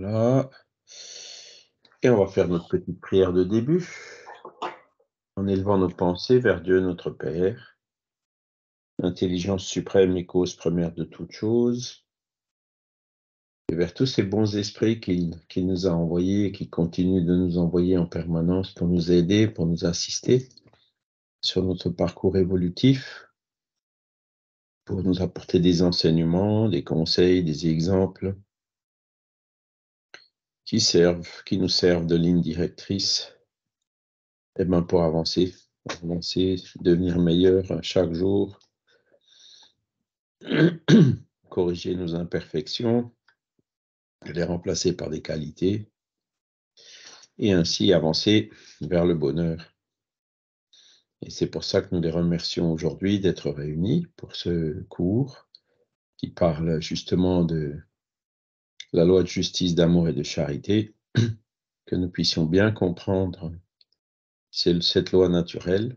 Voilà. Et on va faire notre petite prière de début en élevant nos pensées vers Dieu notre Père, intelligence suprême et cause première de toutes choses, et vers tous ces bons esprits qu'il nous a envoyés et qui continuent de nous envoyer en permanence pour nous aider, pour nous assister sur notre parcours évolutif, pour nous apporter des enseignements, des conseils, des exemples qui servent, qui nous servent de ligne directrice et eh ben, pour avancer, avancer, devenir meilleur chaque jour, corriger nos imperfections, les remplacer par des qualités et ainsi avancer vers le bonheur. Et c'est pour ça que nous les remercions aujourd'hui d'être réunis pour ce cours qui parle justement de la loi de justice, d'amour et de charité, que nous puissions bien comprendre cette loi naturelle,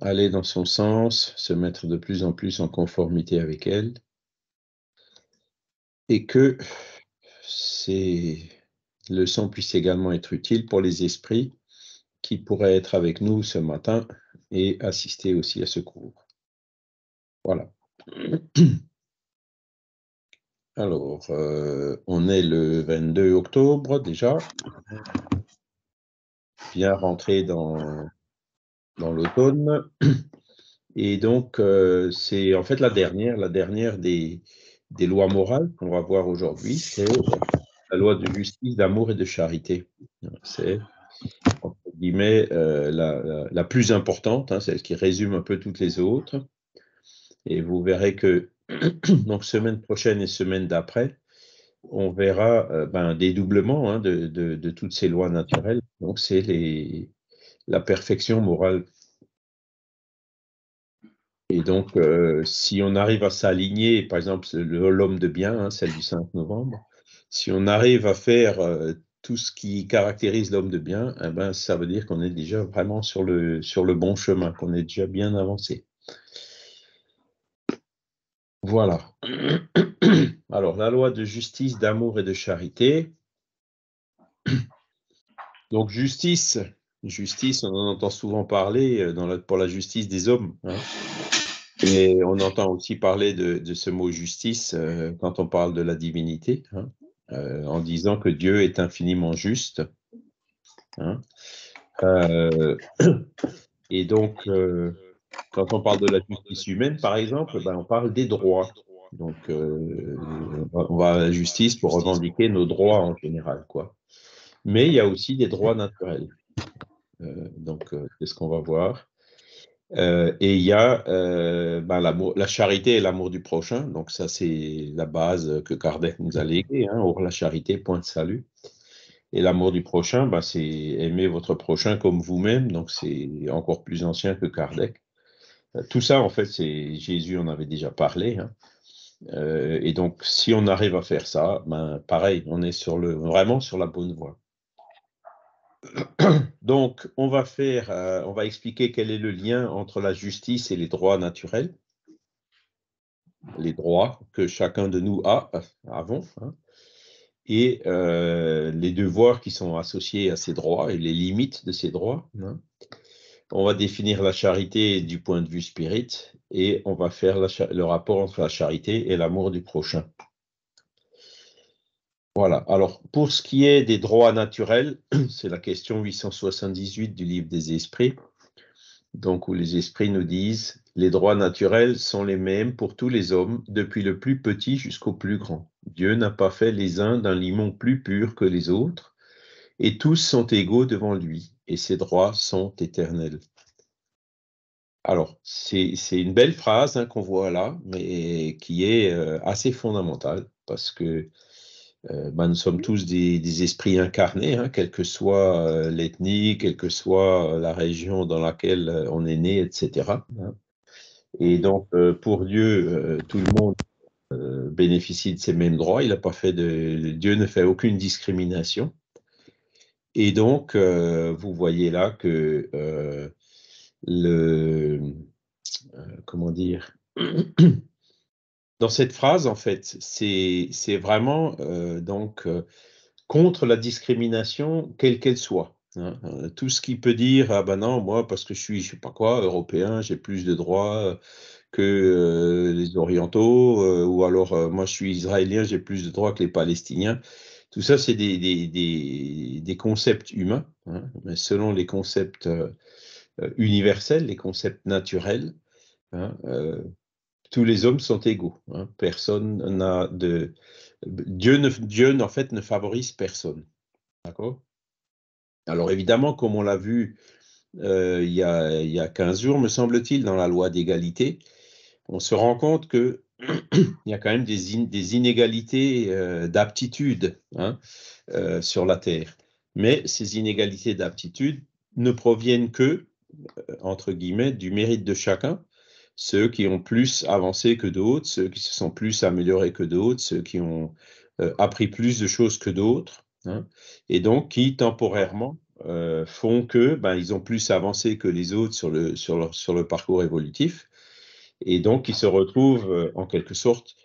aller dans son sens, se mettre de plus en plus en conformité avec elle, et que ces leçons puissent également être utiles pour les esprits qui pourraient être avec nous ce matin et assister aussi à ce cours. Voilà. Alors, euh, on est le 22 octobre déjà, bien rentré dans, dans l'automne. Et donc, euh, c'est en fait la dernière, la dernière des, lois morales qu'on va voir aujourd'hui, c'est la loi de justice, d'amour et de charité. C'est, entre guillemets, euh, la, plus importante, hein, celle qui résume un peu toutes les autres. Et vous verrez que donc semaine prochaine et semaine d'après, on verra euh, ben, un ben, de, toutes ces lois naturelles. Donc c'est la perfection morale. Et donc, euh, si on arrive à s'aligner, par exemple, l'homme de bien, hein, celle du 5 novembre, si on arrive à faire euh, tout ce qui caractérise l'homme de bien, eh ben, ça veut dire qu'on est déjà vraiment sur le, sur le bon chemin, qu'on est déjà bien avancé. Voilà. Alors, la loi de justice, d'amour et de charité. Donc, justice, justice, on en entend souvent parler euh, pour la justice des hommes. Et hein. on entend aussi parler de, ce mot justice euh, quand on parle de la divinité, hein, euh, en disant que Dieu est infiniment juste. Hein. et donc, quand on parle de la justice humaine, par exemple, ben, on parle des droits. Donc, euh, on va à la justice pour revendiquer nos droits en général, quoi. Mais il y a aussi des droits naturels. Euh, donc, euh, c'est ce qu'on va voir. et il y a ben, la charité et l'amour du prochain. Donc, ça, c'est la base que Kardec nous a léguée. or, hein, la charité, point de salut. Et l'amour du prochain, ben, c'est aimer votre prochain comme vous-même. Donc, c'est encore plus ancien que Kardec. Euh, tout ça, en fait, c'est Jésus en avait déjà parlé. Hein. Euh, et donc, si on arrive à faire ça, ben, pareil, on est sur le, vraiment sur la bonne voie. Donc, on va faire, euh, on va expliquer quel est le lien entre la justice et les droits naturels, les droits que chacun de nous a avons, hein. et les devoirs qui sont associés à ces droits et les limites de ces droits. Hein on va définir la charité du point de vue spirit et on va faire le rapport entre la charité et l'amour du prochain. Voilà. Alors, pour ce qui est des droits naturels, c'est la question 878 du livre des esprits. Donc, où les esprits nous disent les droits naturels sont les mêmes pour tous les hommes, depuis le plus petit jusqu'au plus grand. Dieu n'a pas fait les uns d'un limon plus pur que les autres, et tous sont égaux devant lui et ses droits sont éternels. Alors, c'est une belle phrase hein, qu'on voit là, mais qui est euh, assez fondamentale parce que euh, bah, nous sommes tous des, esprits incarnés, hein, quelle que soit euh, l'ethnie, quelle que soit la région dans laquelle on est né, etc. Et donc, pour Dieu, tout le monde bénéficie de ces mêmes droits. Il n'a pas fait de Dieu ne fait aucune discrimination. Et donc, euh, vous voyez là que euh, le. Euh, comment dire Dans cette phrase, en fait, c'est vraiment donc contre la discrimination, quelle qu'elle soit. Hein. Tout ce qui peut dire, ah ben non, moi, parce que je suis, je sais pas quoi, européen, j'ai plus de droits que les orientaux, ou alors moi, je suis israélien, j'ai plus de droits que les palestiniens. Tout ça, c'est des, concepts humains, hein, mais selon les concepts euh, euh, universels, les concepts naturels, hein, euh, tous les hommes sont égaux. Hein. personne n'a de Dieu, en fait ne favorise personne. D'accord Alors évidemment, comme on l'a vu il, y a, il y a 15 jours, me semble-t-il, dans la loi d'égalité, on se rend compte que il y a quand même des, inégalités euh, d'aptitude hein, euh, sur la Terre. Mais ces inégalités d'aptitude ne proviennent que, euh, entre guillemets, du mérite de chacun. Ceux qui ont plus avancé que d'autres, ceux qui se sont plus améliorés que d'autres, ceux qui ont appris plus de choses que d'autres, hein, et donc qui, temporairement, font que ben, ils ont plus avancé que les autres sur le parcours évolutif et donc qui se retrouve, euh, en quelque sorte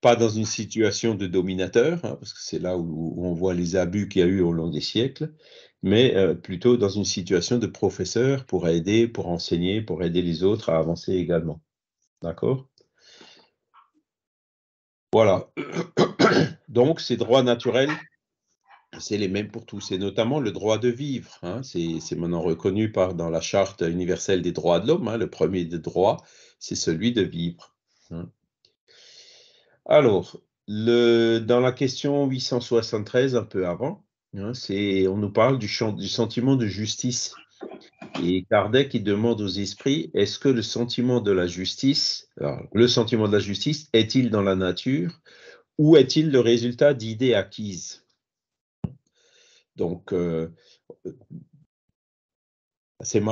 pas dans une situation de dominateur, hein, parce que c'est là où, on voit les abus qu'il y a eu au long des siècles, mais euh, plutôt dans une situation de professeur pour aider, pour enseigner, pour aider les autres à avancer également. D'accord Voilà. Donc, ces droits naturels c'est les mêmes pour tous, C'est notamment le droit de vivre. Hein, c'est maintenant reconnu par, dans la Charte universelle des droits de l'homme. Hein, le premier droit, c'est celui de vivre. Hein. Alors, dans la question 873, un peu avant, on nous parle du, du sentiment de justice. Et Kardec il demande aux esprits, est-ce que le sentiment de la justice, le sentiment de la justice est-il dans la nature ou est-il le résultat d'idées acquises donc, euh, euh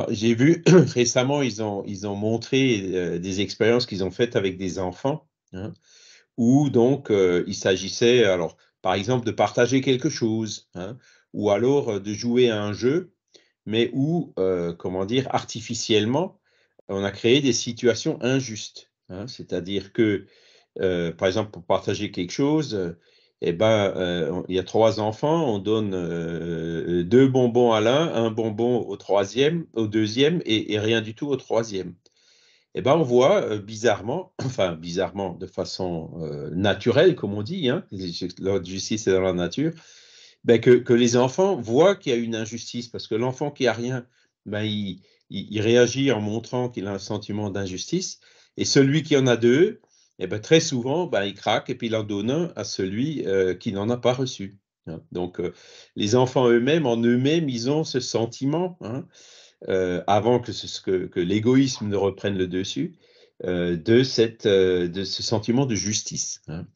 j'ai vu récemment, ils ont, montré euh, des expériences qu'ils ont faites avec des enfants, hein, où donc euh, il s'agissait, alors par exemple, de partager quelque chose, hein, ou alors de jouer à un jeu, mais où, comment dire, artificiellement, on a créé des situations injustes. Hein. C'est-à-dire que, par exemple, pour partager quelque chose, eh ben, euh, il y a trois enfants, on donne euh, deux bonbons à l'un, un bonbon au troisième, au deuxième et, rien du tout au troisième. Eh ben, on voit euh, bizarrement, enfin bizarrement, de façon naturelle, comme on dit, hein, la justice est dans la nature, ben, que, les enfants voient qu'il y a une injustice, parce que l'enfant qui a rien, ben, il réagit en montrant qu'il a un sentiment d'injustice, et celui qui en a deux, eh ben, très souvent, ben, il craque et puis il en donne un à celui euh, qui n'en a pas reçu. Hein. Donc, euh, les enfants eux-mêmes, en eux-mêmes, ils ont ce sentiment, hein, euh, avant que, l'égoïsme ne reprenne le dessus, de, ce sentiment de justice. Hein.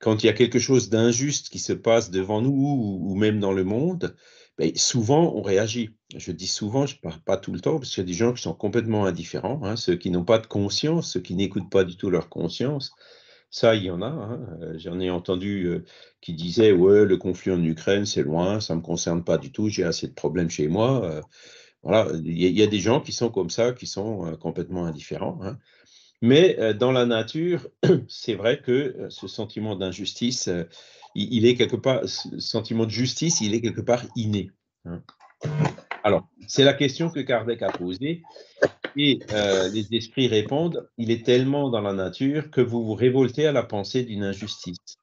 Quand il y a quelque chose d'injuste qui se passe devant nous ou même dans le monde, ben, souvent on réagit. Je dis souvent, je ne parle pas tout le temps, parce qu'il y a des gens qui sont complètement indifférents, hein, ceux qui n'ont pas de conscience, ceux qui n'écoutent pas du tout leur conscience. Ça, il y en a. Hein. Euh, j'en ai entendu euh, qui disaient Ouais, le conflit en Ukraine, c'est loin, ça ne me concerne pas du tout, j'ai assez de problèmes chez moi. Euh, voilà, il y, a des gens qui sont comme ça, qui sont complètement indifférents. Hein. Mais dans la nature, c'est vrai que ce sentiment d'injustice il, est quelque part, ce sentiment de justice, il est quelque part inné. Hein. Alors, c'est la question que Kardec a posée, et euh, les esprits répondent, il est tellement dans la nature que vous vous révoltez à la pensée d'une injustice.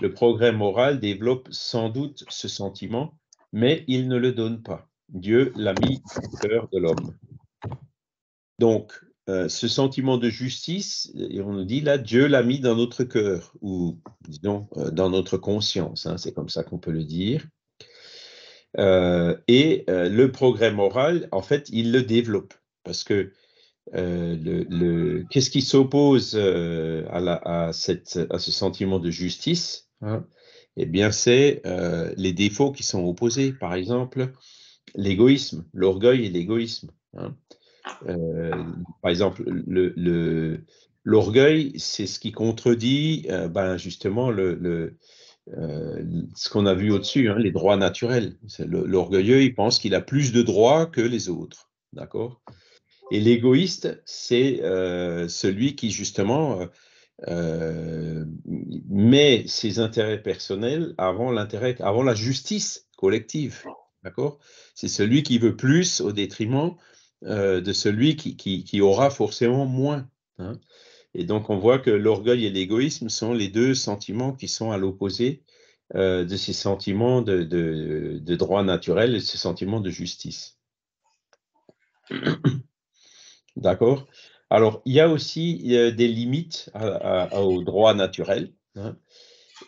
Le progrès moral développe sans doute ce sentiment, mais il ne le donne pas. Dieu l'a mis au cœur de l'homme. Donc, euh, ce sentiment de justice, et on nous dit là, Dieu l'a mis dans notre cœur, ou disons, euh, dans notre conscience, hein, c'est comme ça qu'on peut le dire. Euh, et le progrès moral, en fait, il le développe, parce que le, qu'est-ce qui s'oppose à, à, ce sentiment de justice hein, Eh bien, c'est les défauts qui sont opposés, par exemple, l'égoïsme, l'orgueil et l'égoïsme. Hein. Euh, par exemple, le, L'orgueil, c'est ce qui contredit euh, ben, justement le, euh, ce qu'on a vu au-dessus, hein, les droits naturels. L'orgueilleux, il pense qu'il a plus de droits que les autres. D'accord Et l'égoïste, c'est celui qui justement met ses intérêts personnels avant, l'intérêt, avant la justice collective. D'accord C'est celui qui veut plus au détriment euh, de celui qui, aura forcément moins. Hein. Et donc, on voit que l'orgueil et l'égoïsme sont les deux sentiments qui sont à l'opposé euh, de ces sentiments de, droit naturel et de ces sentiments de justice. D'accord Alors, il y a aussi euh, des limites à, à, au droit naturel. Hein.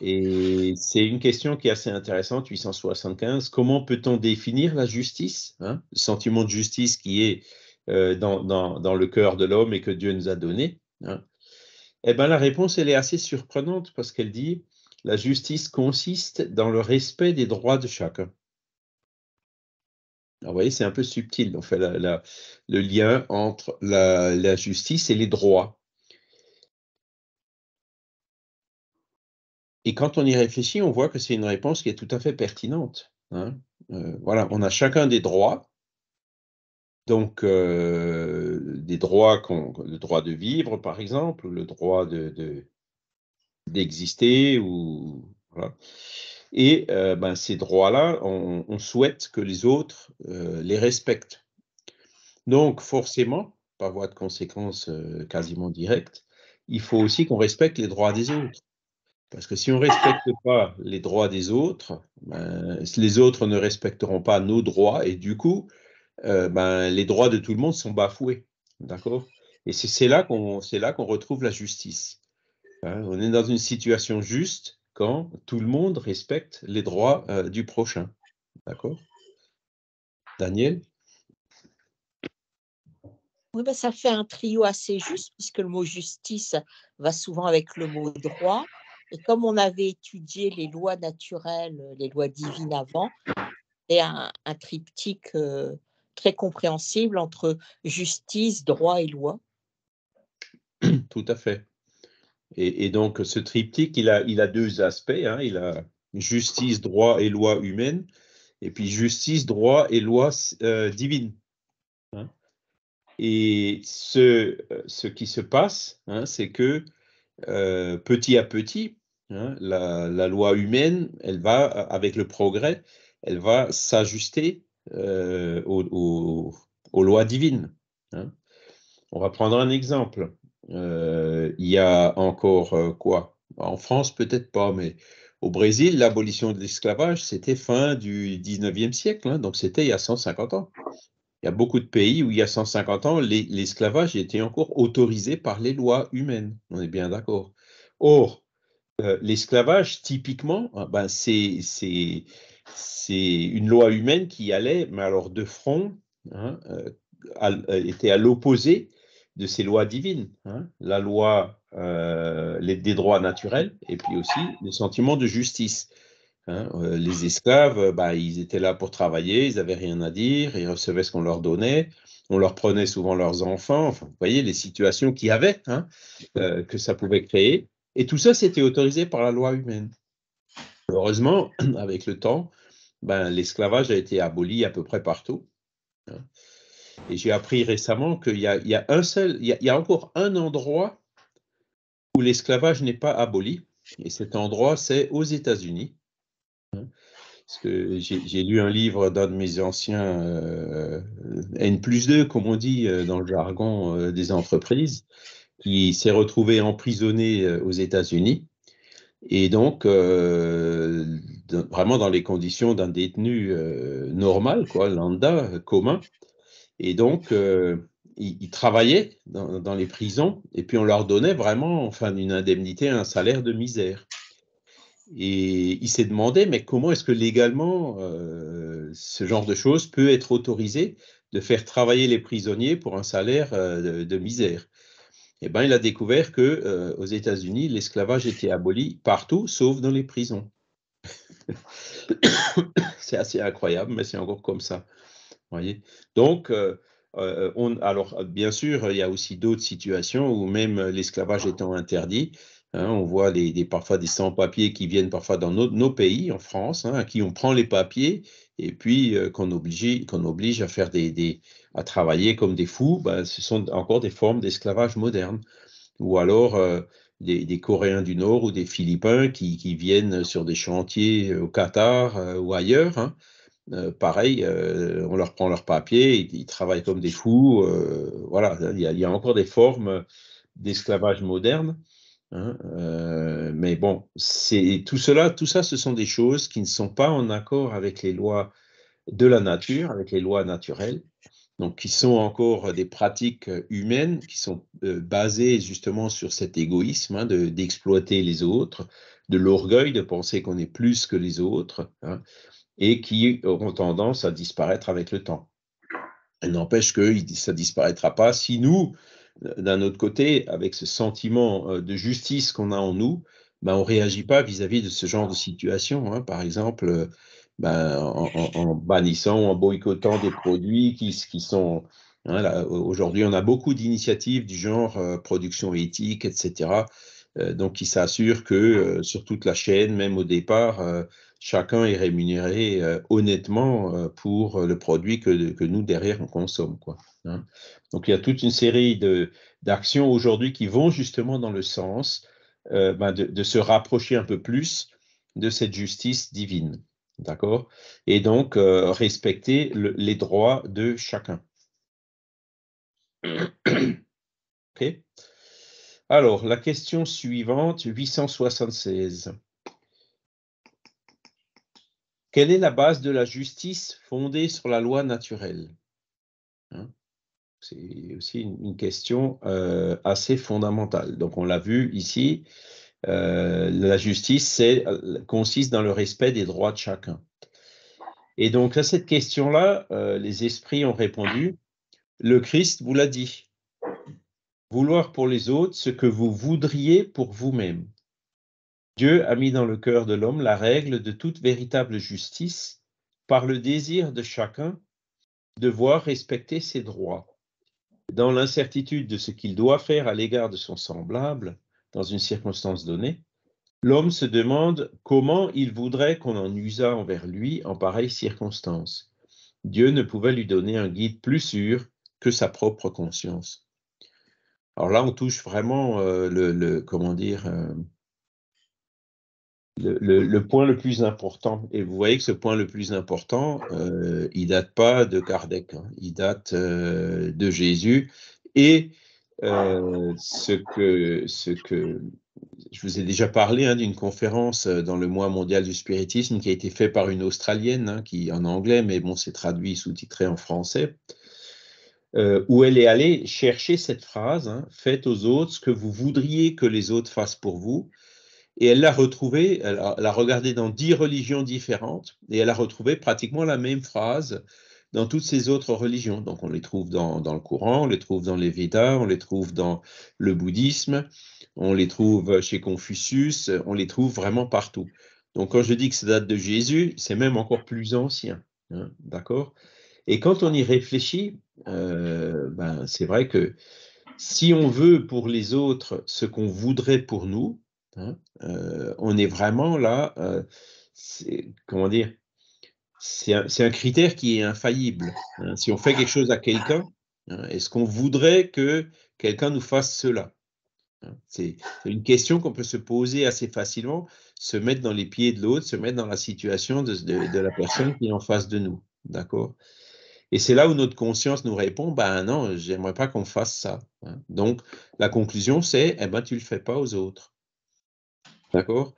Et c'est une question qui est assez intéressante, 875. Comment peut-on définir la justice hein, Le sentiment de justice qui est euh, dans, le cœur de l'homme et que Dieu nous a donné. Hein? eh bien, la réponse, elle est assez surprenante parce qu'elle dit la justice consiste dans le respect des droits de chacun. vous voyez, c'est un peu subtil, en fait, le lien entre la, justice et les droits. Et quand on y réfléchit, on voit que c'est une réponse qui est tout à fait pertinente. Hein. Euh, voilà, on a chacun des droits, donc euh, des droits, le droit de vivre par exemple, le droit d'exister ou voilà. Et euh, ben, ces droits-là, on, on, souhaite que les autres les respectent. Donc forcément, par voie de conséquence quasiment directe, il faut aussi qu'on respecte les droits des autres. Parce que si on ne respecte ah. pas les droits des autres, ben, les autres ne respecteront pas nos droits et du coup, euh, ben, les droits de tout le monde sont bafoués. D'accord Et c'est là qu'on retrouve la justice. Hein, on est dans une situation juste quand tout le monde respecte les droits euh, du prochain. D'accord Daniel oui, ben, ça fait un trio assez juste, puisque le mot justice va souvent avec le mot droit. Et comme on avait étudié les lois naturelles, euh, les lois divines avant, c'est un, un, triptyque euh, très compréhensible entre justice, droit et loi. Tout à fait. Et, donc ce triptyque, il a, il a deux aspects. Hein. Il a justice, droit et loi humaine, et puis justice, droit et loi euh, divine. Hein. Et ce, ce qui se passe, hein, c'est que euh, petit à petit, hein, la, loi humaine, elle va, avec le progrès, elle va s'ajuster euh, aux, lois divines. Hein. On va prendre un exemple. Euh, il y a encore quoi bah, En France, peut-être pas, mais au Brésil, l'abolition de l'esclavage, c'était fin du 19e siècle, hein, donc c'était il y a 150 ans il y a beaucoup de pays où il y a 150 ans, l'esclavage était encore autorisé par les lois humaines. On est bien d'accord. Or, euh, l'esclavage, typiquement, ah, ben, c'est une loi humaine qui allait, mais alors de front, hein, euh, euh, était à l'opposé de ces lois divines. Hein. la loi des droits naturels et puis aussi le sentiment de justice. Hein, euh, les esclaves, euh, bah, ils étaient là pour travailler, ils n'avaient rien à dire, ils recevaient ce qu'on leur donnait, on leur prenait souvent leurs enfants, vous voyez les situations qu'il y avait, hein, euh, que ça pouvait créer. Et tout ça, c'était autorisé par la loi humaine. Heureusement, avec le temps, ben, l'esclavage a été aboli à peu près partout. Hein. Et j'ai appris récemment qu'il y a encore un endroit où l'esclavage n'est pas aboli, et cet endroit, c'est aux États-Unis Hein, parce que j'ai lu un livre d'un de mes anciens euh, N plus 2, comme on dit euh, dans le jargon euh, des entreprises, qui s'est retrouvé emprisonné aux États-Unis. Et donc, vraiment dans les conditions d'un détenu normal, quoi, lambda, commun. Et donc, ils, travaillaient dans, les prisons et puis on leur donnait vraiment enfin une indemnité, un salaire de misère. Et il s'est demandé, mais comment est-ce que légalement euh, ce genre de choses peut être autorisé de faire travailler les prisonniers pour un salaire euh, de, misère Eh bien, il a découvert que euh, aux États-Unis, l'esclavage était aboli partout, sauf dans les prisons. c'est assez incroyable, mais c'est encore comme ça. Voyez Donc, alors bien sûr, il y a aussi d'autres situations où même l'esclavage étant interdit, Hein, on voit des, parfois des sans-papiers qui viennent parfois dans nos, pays, en France, hein, à qui on prend les papiers et puis euh, qu'on oblige, à travailler comme des fous. Ben, ce sont encore des formes d'esclavage moderne. Ou alors euh, des, Coréens du Nord ou des Philippins qui, viennent sur des chantiers euh, au Qatar ou ailleurs. Hein, pareil, on leur prend leurs papiers, ils, travaillent comme des fous. voilà, il y, a, encore des formes d'esclavage moderne Hein, euh, mais bon, c'est tout cela, tout ça, ce sont des choses qui ne sont pas en accord avec les lois de la nature, avec les lois naturelles, donc qui sont encore des pratiques humaines qui sont euh, basées justement sur cet égoïsme hein, d'exploiter les autres, de l'orgueil de penser qu'on est plus que les autres, hein, et qui auront tendance à disparaître avec le temps. N'empêche que ça disparaîtra pas si nous, d'un autre côté, avec ce sentiment euh, de justice qu'on a en nous, ben, on ne réagit pas vis-à-vis de ce genre de situation. Hein. Par exemple, ben, en, bannissant ou en boycottant des produits qui, sont... Hein, aujourd'hui, on a beaucoup d'initiatives du genre euh, production éthique, etc. Euh, donc, qui s'assurent que sur toute la chaîne, même au départ, chacun est rémunéré euh, honnêtement euh, pour euh, le produit que, nous, derrière, on consomme. Quoi, hein. Donc, il y a toute une série d'actions aujourd'hui qui vont justement dans le sens ben, de, se rapprocher un peu plus de cette justice divine. D'accord Et donc, respecter les droits de chacun. OK Alors, la question suivante, 876. Quelle est la base de la justice fondée sur la loi naturelle hein? C'est aussi une, question euh, assez fondamentale. Donc on l'a vu ici, euh, la justice euh, consiste dans le respect des droits de chacun. Et donc à cette question-là, les esprits ont répondu, le Christ vous l'a dit, vouloir pour les autres ce que vous voudriez pour vous-même. Dieu a mis dans le cœur de l'homme la règle de toute véritable justice par le désir de chacun de voir respecter ses droits. Dans l'incertitude de ce qu'il doit faire à l'égard de son semblable, dans une circonstance donnée, l'homme se demande comment il voudrait qu'on en usât envers lui en pareille circonstance. Dieu ne pouvait lui donner un guide plus sûr que sa propre conscience. Alors là, on touche vraiment euh, le, comment dire, euh, le, point le plus important. Et vous voyez que ce point le plus important, euh, il date pas de Kardec, hein. il date euh, de Jésus. Et euh, ce, que, je vous ai déjà parlé hein, d'une conférence euh, dans le mois mondial du spiritisme qui a été faite par une Australienne, hein, qui en anglais, mais bon, c'est traduit, sous-titré en français. où elle est allée chercher cette phrase, faites aux autres ce que vous voudriez que les autres fassent pour vous, et elle l'a retrouvée, elle l'a regardée dans dix religions différentes, et elle a retrouvé pratiquement la même phrase dans toutes ces autres religions. Donc on les trouve dans, le Coran, on les trouve dans les Védas, on les trouve dans le bouddhisme, on les trouve chez Confucius, on les trouve vraiment partout. Donc quand je dis que ça date de Jésus, c'est même encore plus ancien. Hein, d'accord Et quand on y réfléchit, euh, ben, c'est vrai que si on veut pour les autres ce qu'on voudrait pour nous, Hein. Euh, on est vraiment là, euh, comment dire, c'est un, critère qui est infaillible. Hein. si on fait quelque chose à quelqu'un, hein, est-ce qu'on voudrait que quelqu'un nous fasse cela C'est une question qu'on peut se poser assez facilement, se mettre dans les pieds de l'autre, se mettre dans la situation de, la personne qui est en face de nous. D'accord et c'est là où notre conscience nous répond, ben non, j'aimerais pas qu'on fasse ça. Donc, la conclusion, c'est, eh ben, tu le fais pas aux autres. D'accord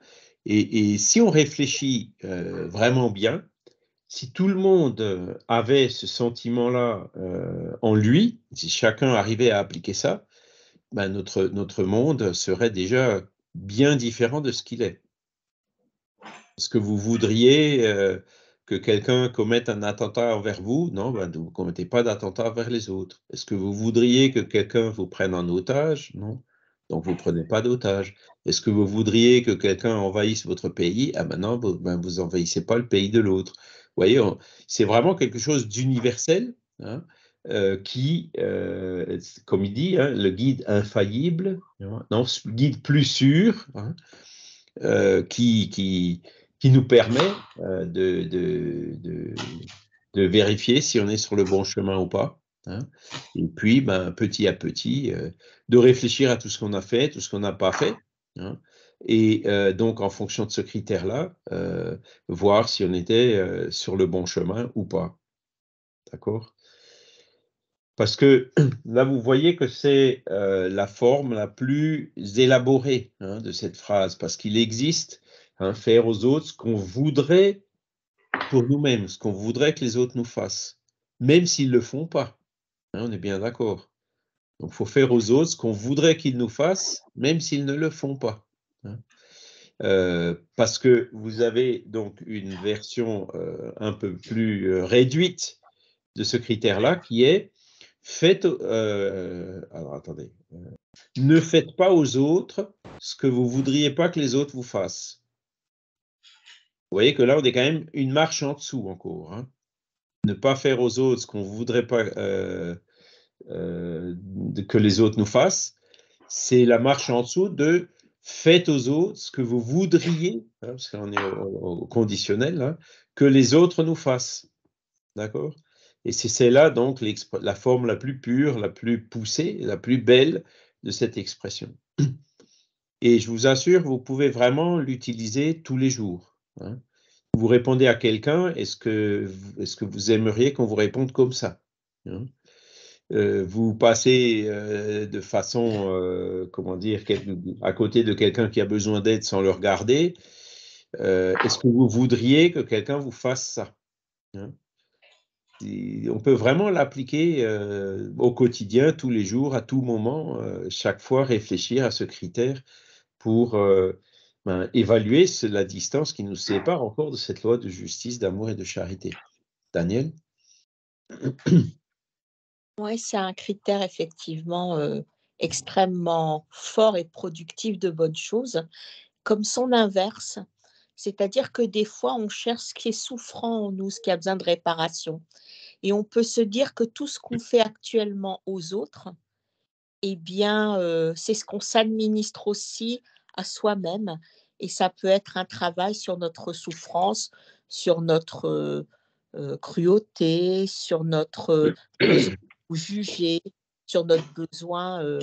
et, si on réfléchit euh, vraiment bien, si tout le monde euh, avait ce sentiment-là euh, en lui, si chacun arrivait à appliquer ça, ben, notre, notre monde serait déjà bien différent de ce qu'il est. Est-ce que vous voudriez que quelqu'un commette un attentat envers vous Non, ben, vous ne commettez pas d'attentat envers les autres. Est-ce que vous voudriez que quelqu'un vous prenne en otage Non donc vous ne prenez pas d'otages. Est-ce que vous voudriez que quelqu'un envahisse votre pays Ah maintenant, vous, ben, vous envahissez pas le pays de l'autre. Vous voyez, c'est vraiment quelque chose d'universel hein, euh, qui, euh, comme il dit, hein, le guide infaillible, non, guide plus sûr, hein, euh, qui, qui, qui, nous permet de, de vérifier si on est sur le bon chemin ou pas. Hein. et puis, ben, petit à petit, euh, de réfléchir à tout ce qu'on a fait, tout ce qu'on n'a pas fait. Hein. et euh, donc, en fonction de ce critère-là, euh, voir si on était sur le bon chemin ou pas. D'accord Parce que là, vous voyez que c'est la forme la plus élaborée hein, de cette phrase, parce qu'il existe faire aux autres ce qu'on voudrait pour nous-mêmes, ce qu'on voudrait que les autres nous fassent, même s'ils ne le font pas. Hein, on est bien d'accord. Donc, il faut faire aux autres ce qu'on voudrait qu'ils nous fassent, même s'ils ne le font pas. Hein. Euh, parce que vous avez donc une version euh, un peu plus euh, réduite de ce critère-là qui est faites. attendez. ne faites pas aux autres ce que vous voudriez pas que les autres vous fassent. Vous voyez que là, on est quand même une marche en dessous encore. Hein ne pas faire aux autres ce qu'on voudrait pas euh, euh, que les autres nous fassent, c'est la marche en dessous de faites aux autres ce que vous voudriez, hein, parce qu'on est au, conditionnel, hein, que les autres nous fassent. D'accord Et c'est là donc la forme la plus pure, la plus poussée, la plus belle de cette expression. Et je vous assure, vous pouvez vraiment l'utiliser tous les jours. Hein vous répondez à quelqu'un, est-ce que, est que, vous aimeriez qu'on vous réponde comme ça hein? euh, Vous passez euh, de façon, euh, comment dire, à côté de quelqu'un qui a besoin d'aide sans le regarder. est-ce que vous voudriez que quelqu'un vous fasse ça hein? on peut vraiment l'appliquer au quotidien, tous les jours, à tout moment, chaque fois réfléchir à ce critère pour ben, évaluer la distance qui nous sépare encore de cette loi de justice, d'amour et de charité. Daniel Oui, c'est un critère effectivement euh, extrêmement fort et productif de bonnes choses, comme son inverse. C'est-à-dire que des fois, on cherche ce qui est souffrant en nous, ce qui a besoin de réparation. Et on peut se dire que tout ce qu'on fait actuellement aux autres, eh bien, euh, c'est ce qu'on s'administre aussi à soi-même. Et ça peut être un travail sur notre souffrance, sur notre euh, euh, cruauté, sur notre besoin euh, juger, sur notre besoin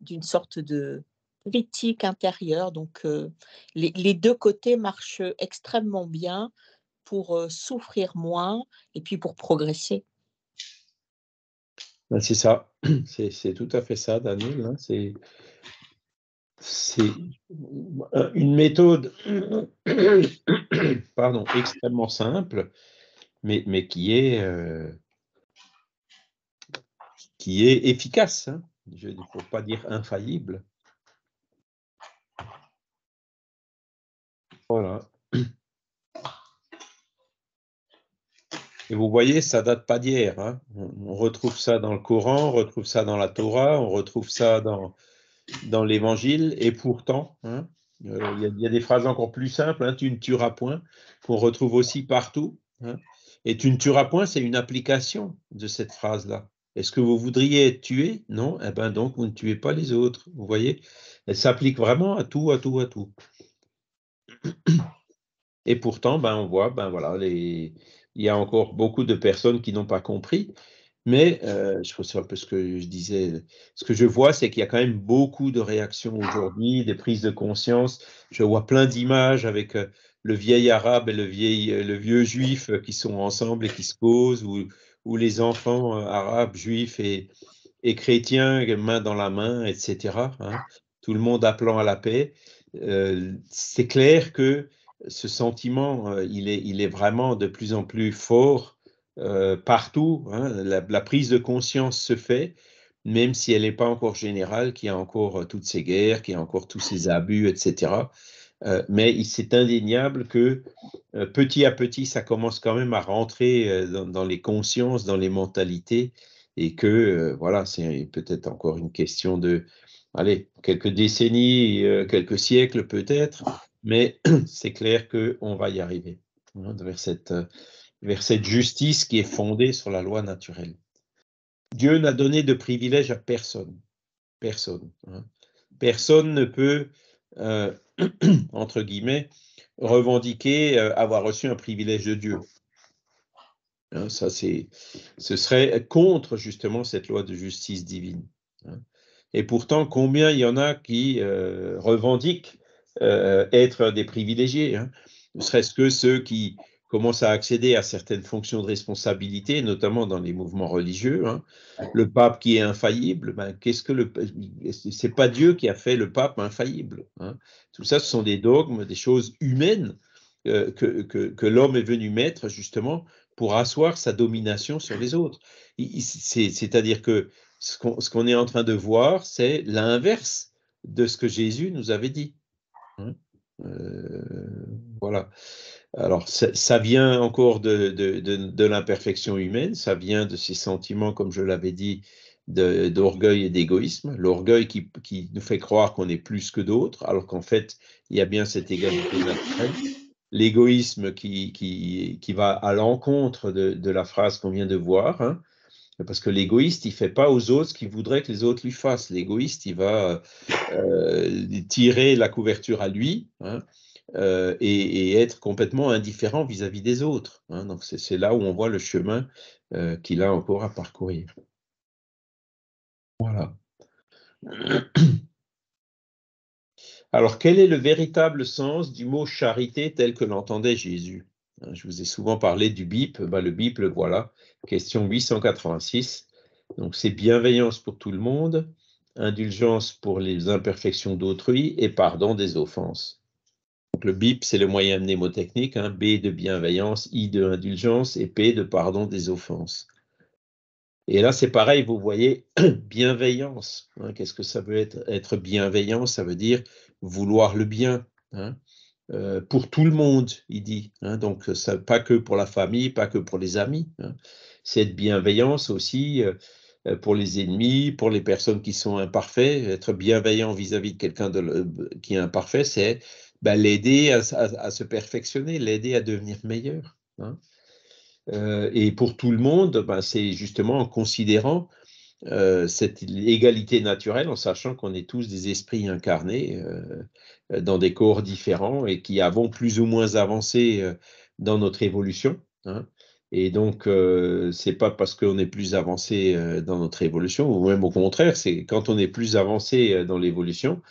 d'une sorte de critique intérieure. Donc, les, deux côtés marchent extrêmement bien pour souffrir moins et puis pour progresser. Ben, c'est ça, c'est tout à fait ça, Daniel. Hein c'est euh, une méthode pardon, extrêmement simple, mais, qui, est, euh, qui est efficace. Hein. Je ne faut pas dire infaillible. Voilà. Et vous voyez, ça date pas d'hier. Hein. On retrouve ça dans le Coran, on retrouve ça dans la Torah, on retrouve ça dans, dans l'évangile, et pourtant, hein, euh, il y, a des phrases encore plus simples, hein, tu ne tueras point, qu'on retrouve aussi partout. Hein. et tu ne tueras point, c'est une application de cette phrase-là. Est-ce que vous voudriez être tué Non, eh bien donc vous ne tuez pas les autres. Vous voyez, elle s'applique vraiment à tout, à tout, à tout. Et pourtant, ben, on voit, ben voilà, il y a encore beaucoup de personnes qui n'ont pas compris. Mais euh, je reçois un peu ce que je disais. Ce que je vois, c'est qu'il y a quand même beaucoup de réactions aujourd'hui, des prises de conscience. Je vois plein d'images avec euh, le vieil arabe et le, vieil, euh, le vieux juif qui sont ensemble et qui se posent, ou, les enfants arabes, juifs et, et, chrétiens, main dans la main, etc. Hein. tout le monde appelant à la paix. c'est clair que ce sentiment, il, est, il est vraiment de plus en plus fort euh, partout. Hein, la, prise de conscience se fait, même si elle n'est pas encore générale, qu'il y a encore euh, toutes ces guerres, qu'il y a encore tous ces abus, etc. Euh, mais c'est indéniable que petit à petit, ça commence quand même à rentrer dans, les consciences, dans les mentalités, et que voilà, c'est peut-être encore une question de, allez, quelques décennies, quelques siècles peut-être, mais c'est clair qu'on va y arriver hein, vers cette vers cette justice qui est fondée sur la loi naturelle. Dieu n'a donné de privilège à personne. Personne. Hein. Personne ne peut, euh, entre guillemets, revendiquer euh, avoir reçu un privilège de Dieu. Hein, ça, c'est, ce serait contre justement cette loi de justice divine. Hein. Et pourtant, combien il y en a qui euh, revendiquent être des privilégiés ne serait-ce que ceux qui, commence à accéder à certaines fonctions de responsabilité, notamment dans les mouvements religieux. Hein. Le pape qui est infaillible, ben, qu'est-ce que le c'est pas Dieu qui a fait le pape infaillible. Hein. Tout ça, ce sont des dogmes, des choses humaines euh, que, l'homme est venu mettre justement pour asseoir sa domination sur les autres. C'est-à-dire que ce qu'on est en train de voir, c'est l'inverse de ce que Jésus nous avait dit. Hein. Euh, voilà. Alors, ça, vient encore de, l'imperfection humaine, ça vient de ces sentiments, comme je l'avais dit, d'orgueil et d'égoïsme, l'orgueil qui, nous fait croire qu'on est plus que d'autres, alors qu'en fait, il y a bien cette égalité naturelle. L'égoïsme qui, va à l'encontre de, la phrase qu'on vient de voir, hein, parce que l'égoïste, il ne fait pas aux autres ce qu'il voudrait que les autres lui fassent. L'égoïste, il va euh, tirer la couverture à lui. Hein. Euh, et, être complètement indifférent vis-à-vis des autres. Hein. Donc c'est là où on voit le chemin euh, qu'il a encore à parcourir. Voilà. Alors quel est le véritable sens du mot charité tel que l'entendait Jésus hein? Je vous ai souvent parlé du BIP, bah, le BIP le voilà, question 886. Donc c'est bienveillance pour tout le monde, indulgence pour les imperfections d'autrui et pardon des offenses le BIP, c'est le moyen mnémotechnique, hein, B de bienveillance, I de indulgence et P de pardon des offenses. Et là, c'est pareil, vous voyez, bienveillance. Hein. Qu'est-ce que ça veut être Être bienveillant, ça veut dire vouloir le bien. Hein. Euh, pour tout le monde, il dit. Hein. donc, pas que pour la famille, pas que pour les amis. Cette bienveillance aussi euh, pour les ennemis, pour les personnes qui sont imparfaites. Être bienveillant vis-à-vis -vis de quelqu'un euh, qui est imparfait, c'est ben, l'aider à, se perfectionner, l'aider à devenir meilleur. Hein. Euh, et pour tout le monde, ben, c'est justement en considérant euh, cette égalité naturelle, en sachant qu'on est tous des esprits incarnés euh, dans des corps différents et qui avons plus ou moins avancé dans notre évolution. Hein. Et donc, euh, c'est pas parce qu'on est plus avancé dans notre évolution, ou même au contraire, c'est quand on est plus avancé dans l'évolution,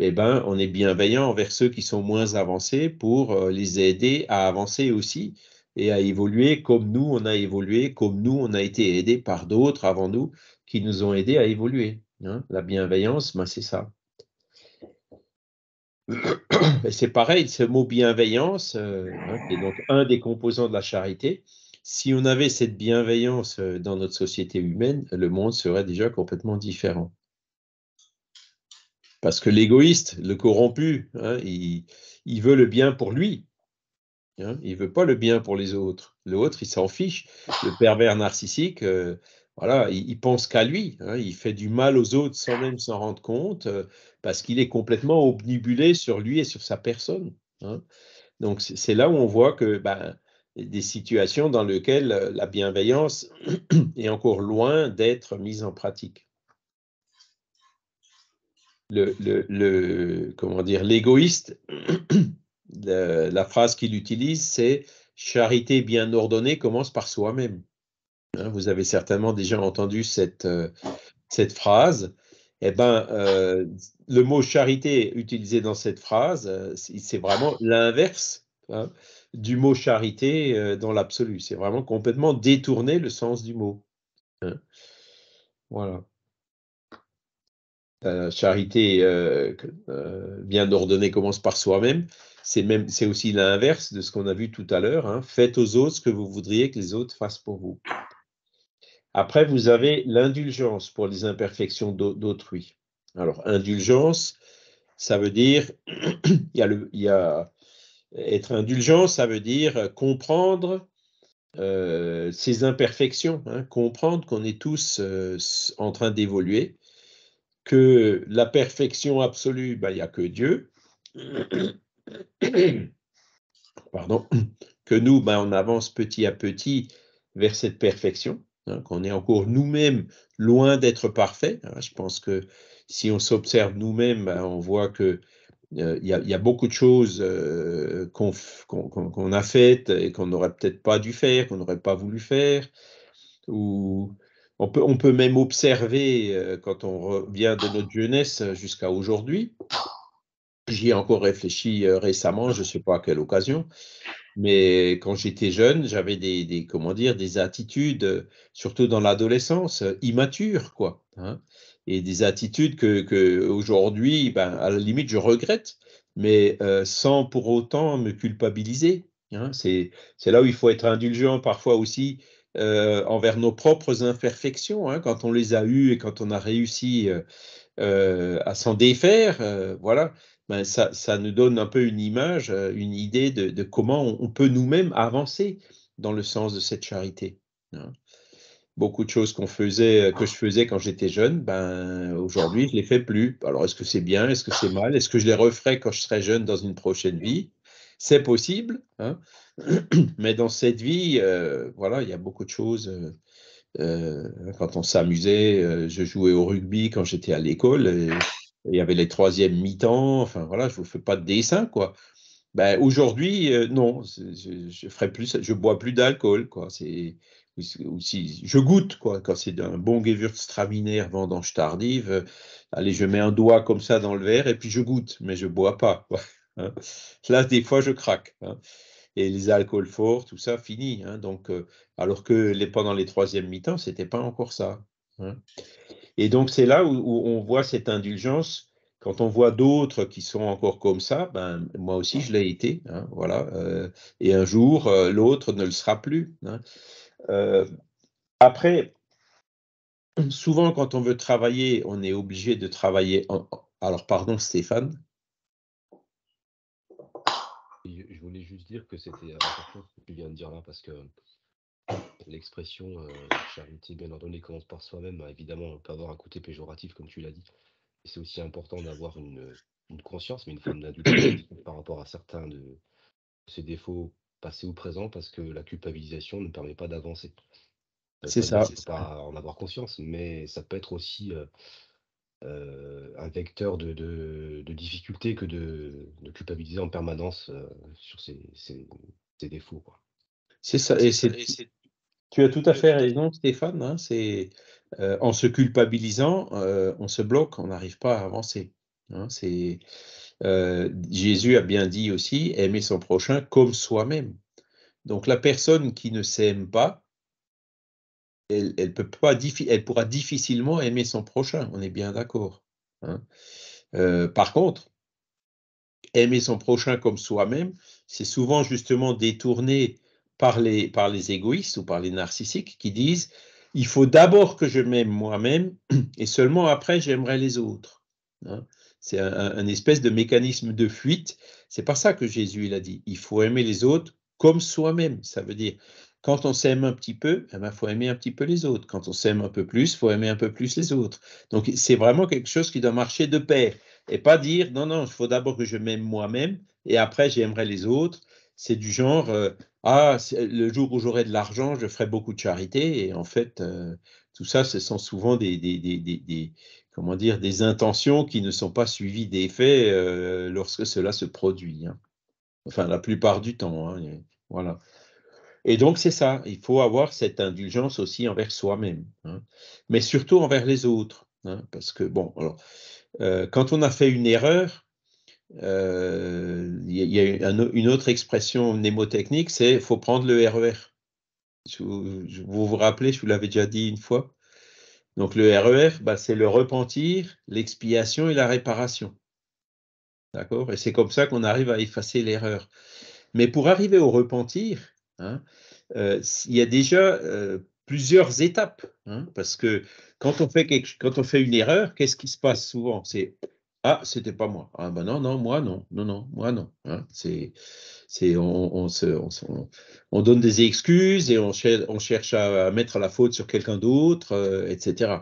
eh ben, on est bienveillant envers ceux qui sont moins avancés pour euh, les aider à avancer aussi et à évoluer comme nous, on a évolué, comme nous, on a été aidé par d'autres avant nous qui nous ont aidés à évoluer. Hein. La bienveillance, ben, c'est ça. c'est pareil, ce mot bienveillance, euh, hein, qui est donc un des composants de la charité, si on avait cette bienveillance euh, dans notre société humaine, le monde serait déjà complètement différent. Parce que l'égoïste, le corrompu, hein, il, veut le bien pour lui. Hein. il ne veut pas le bien pour les autres. L'autre, il s'en fiche. Le pervers narcissique, euh, voilà, il, pense qu'à lui. Hein. il fait du mal aux autres sans même s'en rendre compte euh, parce qu'il est complètement obnubulé sur lui et sur sa personne. Donc, c'est là où on voit que ben, des situations dans lesquelles euh, la bienveillance est encore loin d'être mise en pratique le, comment dire l'égoïste, la phrase qu'il utilise, c'est charité bien ordonnée commence par soi-même. Hein. vous avez certainement déjà entendu cette, euh, cette phrase. Eh ben, euh, le mot charité utilisé dans cette phrase, euh, c'est vraiment l'inverse hein, du mot charité dans l'absolu. C'est vraiment complètement détourné le sens du mot. Hein. Voilà. La charité bien euh, euh, ordonnée commence par soi-même. C'est aussi l'inverse de ce qu'on a vu tout à l'heure. Hein. Faites aux autres ce que vous voudriez que les autres fassent pour vous. Après, vous avez l'indulgence pour les imperfections d'autrui. Alors, indulgence, ça veut dire, être indulgent, ça veut dire comprendre ces euh, ses imperfections, hein. comprendre qu'on est tous en train d'évoluer que la perfection absolue, ben, il n'y a que Dieu. Pardon. Que nous, ben, on avance petit à petit vers cette perfection, hein, qu'on est encore nous-mêmes loin d'être parfait. Hein. Je pense que si on s'observe nous-mêmes, ben, on voit que euh, il y, a beaucoup de choses euh, qu'on a faites et qu'on n'aurait peut-être pas dû faire, qu'on n'aurait pas voulu faire, ou on peut, on peut même observer, euh, quand on revient de notre jeunesse euh, jusqu'à aujourd'hui, j'y ai encore réfléchi euh, récemment, je ne sais pas à quelle occasion, mais quand j'étais jeune, j'avais des, comment dire, des attitudes, surtout dans l'adolescence, immatures, quoi. Hein, et des attitudes que, aujourd'hui, ben, à la limite, je regrette, mais sans pour autant me culpabiliser. Hein. c'est là où il faut être indulgent parfois aussi euh, envers nos propres imperfections, hein, quand on les a eues et quand on a réussi euh, euh, à s'en défaire, voilà, ben ça, nous donne un peu une image, une idée de, comment on, peut nous-mêmes avancer dans le sens de cette charité. Hein. Beaucoup de choses qu'on faisait, que je faisais quand j'étais jeune, ben aujourd'hui je les fais plus. Alors est-ce que c'est bien, est-ce que c'est mal, est-ce que je les referai quand je serai jeune dans une prochaine vie C'est possible. Hein. Mais dans cette vie, euh, voilà, il y a beaucoup de choses. Euh, euh, quand on s'amusait, je jouais au rugby quand j'étais à l'école. Il y avait les troisièmes mi-temps. Enfin voilà, je vous fais pas de dessin quoi. Ben, aujourd'hui, non, je, je, plus, je bois plus d'alcool quoi. C'est aussi, je goûte quoi quand c'est un bon Gewürztraminer vendange tardive. allez, je mets un doigt comme ça dans le verre et puis je goûte, mais je bois pas. Hein. Là, des fois, je craque. Hein et les alcools forts, tout ça, fini. Hein. donc, euh, alors que les, pendant les troisièmes mi-temps, ce n'était pas encore ça. Hein. Et donc, c'est là où, on voit cette indulgence. Quand on voit d'autres qui sont encore comme ça, ben, moi aussi, je l'ai été. Hein, voilà, euh, et un jour, euh, l'autre ne le sera plus. après, souvent, quand on veut travailler, on est obligé de travailler. alors, pardon, Stéphane. dire que c'était important ce que tu viens de dire là, parce que l'expression euh, charité bien ordonnée commence par soi-même. Bah, évidemment, on peut avoir un côté péjoratif, comme tu l'as dit. Et c'est aussi important d'avoir une, conscience, mais une forme d'indulgence par rapport à certains de ces défauts passés ou présents, parce que la culpabilisation ne permet pas d'avancer. C'est ça. C'est pas en avoir conscience, mais ça peut être aussi euh, euh, un vecteur de, de, difficulté que de, culpabiliser en permanence euh, sur ses, défauts. C'est ça. tu as tout à fait raison, Stéphane. Hein, c'est, euh, en se culpabilisant, on se bloque, on n'arrive pas à avancer. Hein, c'est, Jésus a bien dit aussi, aimer son prochain comme soi-même. Donc la personne qui ne s'aime pas, elle, peut pas, elle pourra difficilement aimer son prochain, on est bien d'accord. Hein. Euh, par contre, aimer son prochain comme soi-même, c'est souvent justement détourné par les, par les égoïstes ou par les narcissiques qui disent il faut d'abord que je m'aime moi-même et seulement après j'aimerai les autres. Hein. C'est un, espèce de mécanisme de fuite. C'est pas ça que Jésus il a dit. Il faut aimer les autres comme soi-même. Ça veut dire quand on s'aime un petit peu, il eh ben, faut aimer un petit peu les autres. Quand on s'aime un peu plus, il faut aimer un peu plus les autres. Donc, c'est vraiment quelque chose qui doit marcher de pair. Et pas dire, non, non, il faut d'abord que je m'aime moi-même et après, j'aimerai les autres. C'est du genre, euh, ah, le jour où j'aurai de l'argent, je ferai beaucoup de charité. Et en fait, euh, tout ça, ce sont souvent des, des, des, des comment dire, des intentions qui ne sont pas suivies des faits euh, lorsque cela se produit. Hein. Enfin, la plupart du temps. Hein, voilà. Et donc, c'est ça, il faut avoir cette indulgence aussi envers soi-même, hein, mais surtout envers les autres. Hein, parce que, bon, alors, euh, quand on a fait une erreur, euh, il y, a, une autre expression mnémotechnique, c'est faut prendre le RER. E vous vous, vous rappelez, je vous l'avais déjà dit une fois. Donc, le RER, e bah, c'est le repentir, l'expiation et la réparation. D'accord Et c'est comme ça qu'on arrive à effacer l'erreur. Mais pour arriver au repentir, Hein. Euh, il y a déjà euh, plusieurs étapes, hein, parce que quand on fait, quand on fait une erreur, qu'est-ce qui se passe souvent C'est ah, c'était pas moi. Ah ben non, non, moi non, non, non, moi non. Hein. c'est, c'est, on, on, se, on, donne des excuses et on, on cherche à, mettre la faute sur quelqu'un d'autre, euh, etc.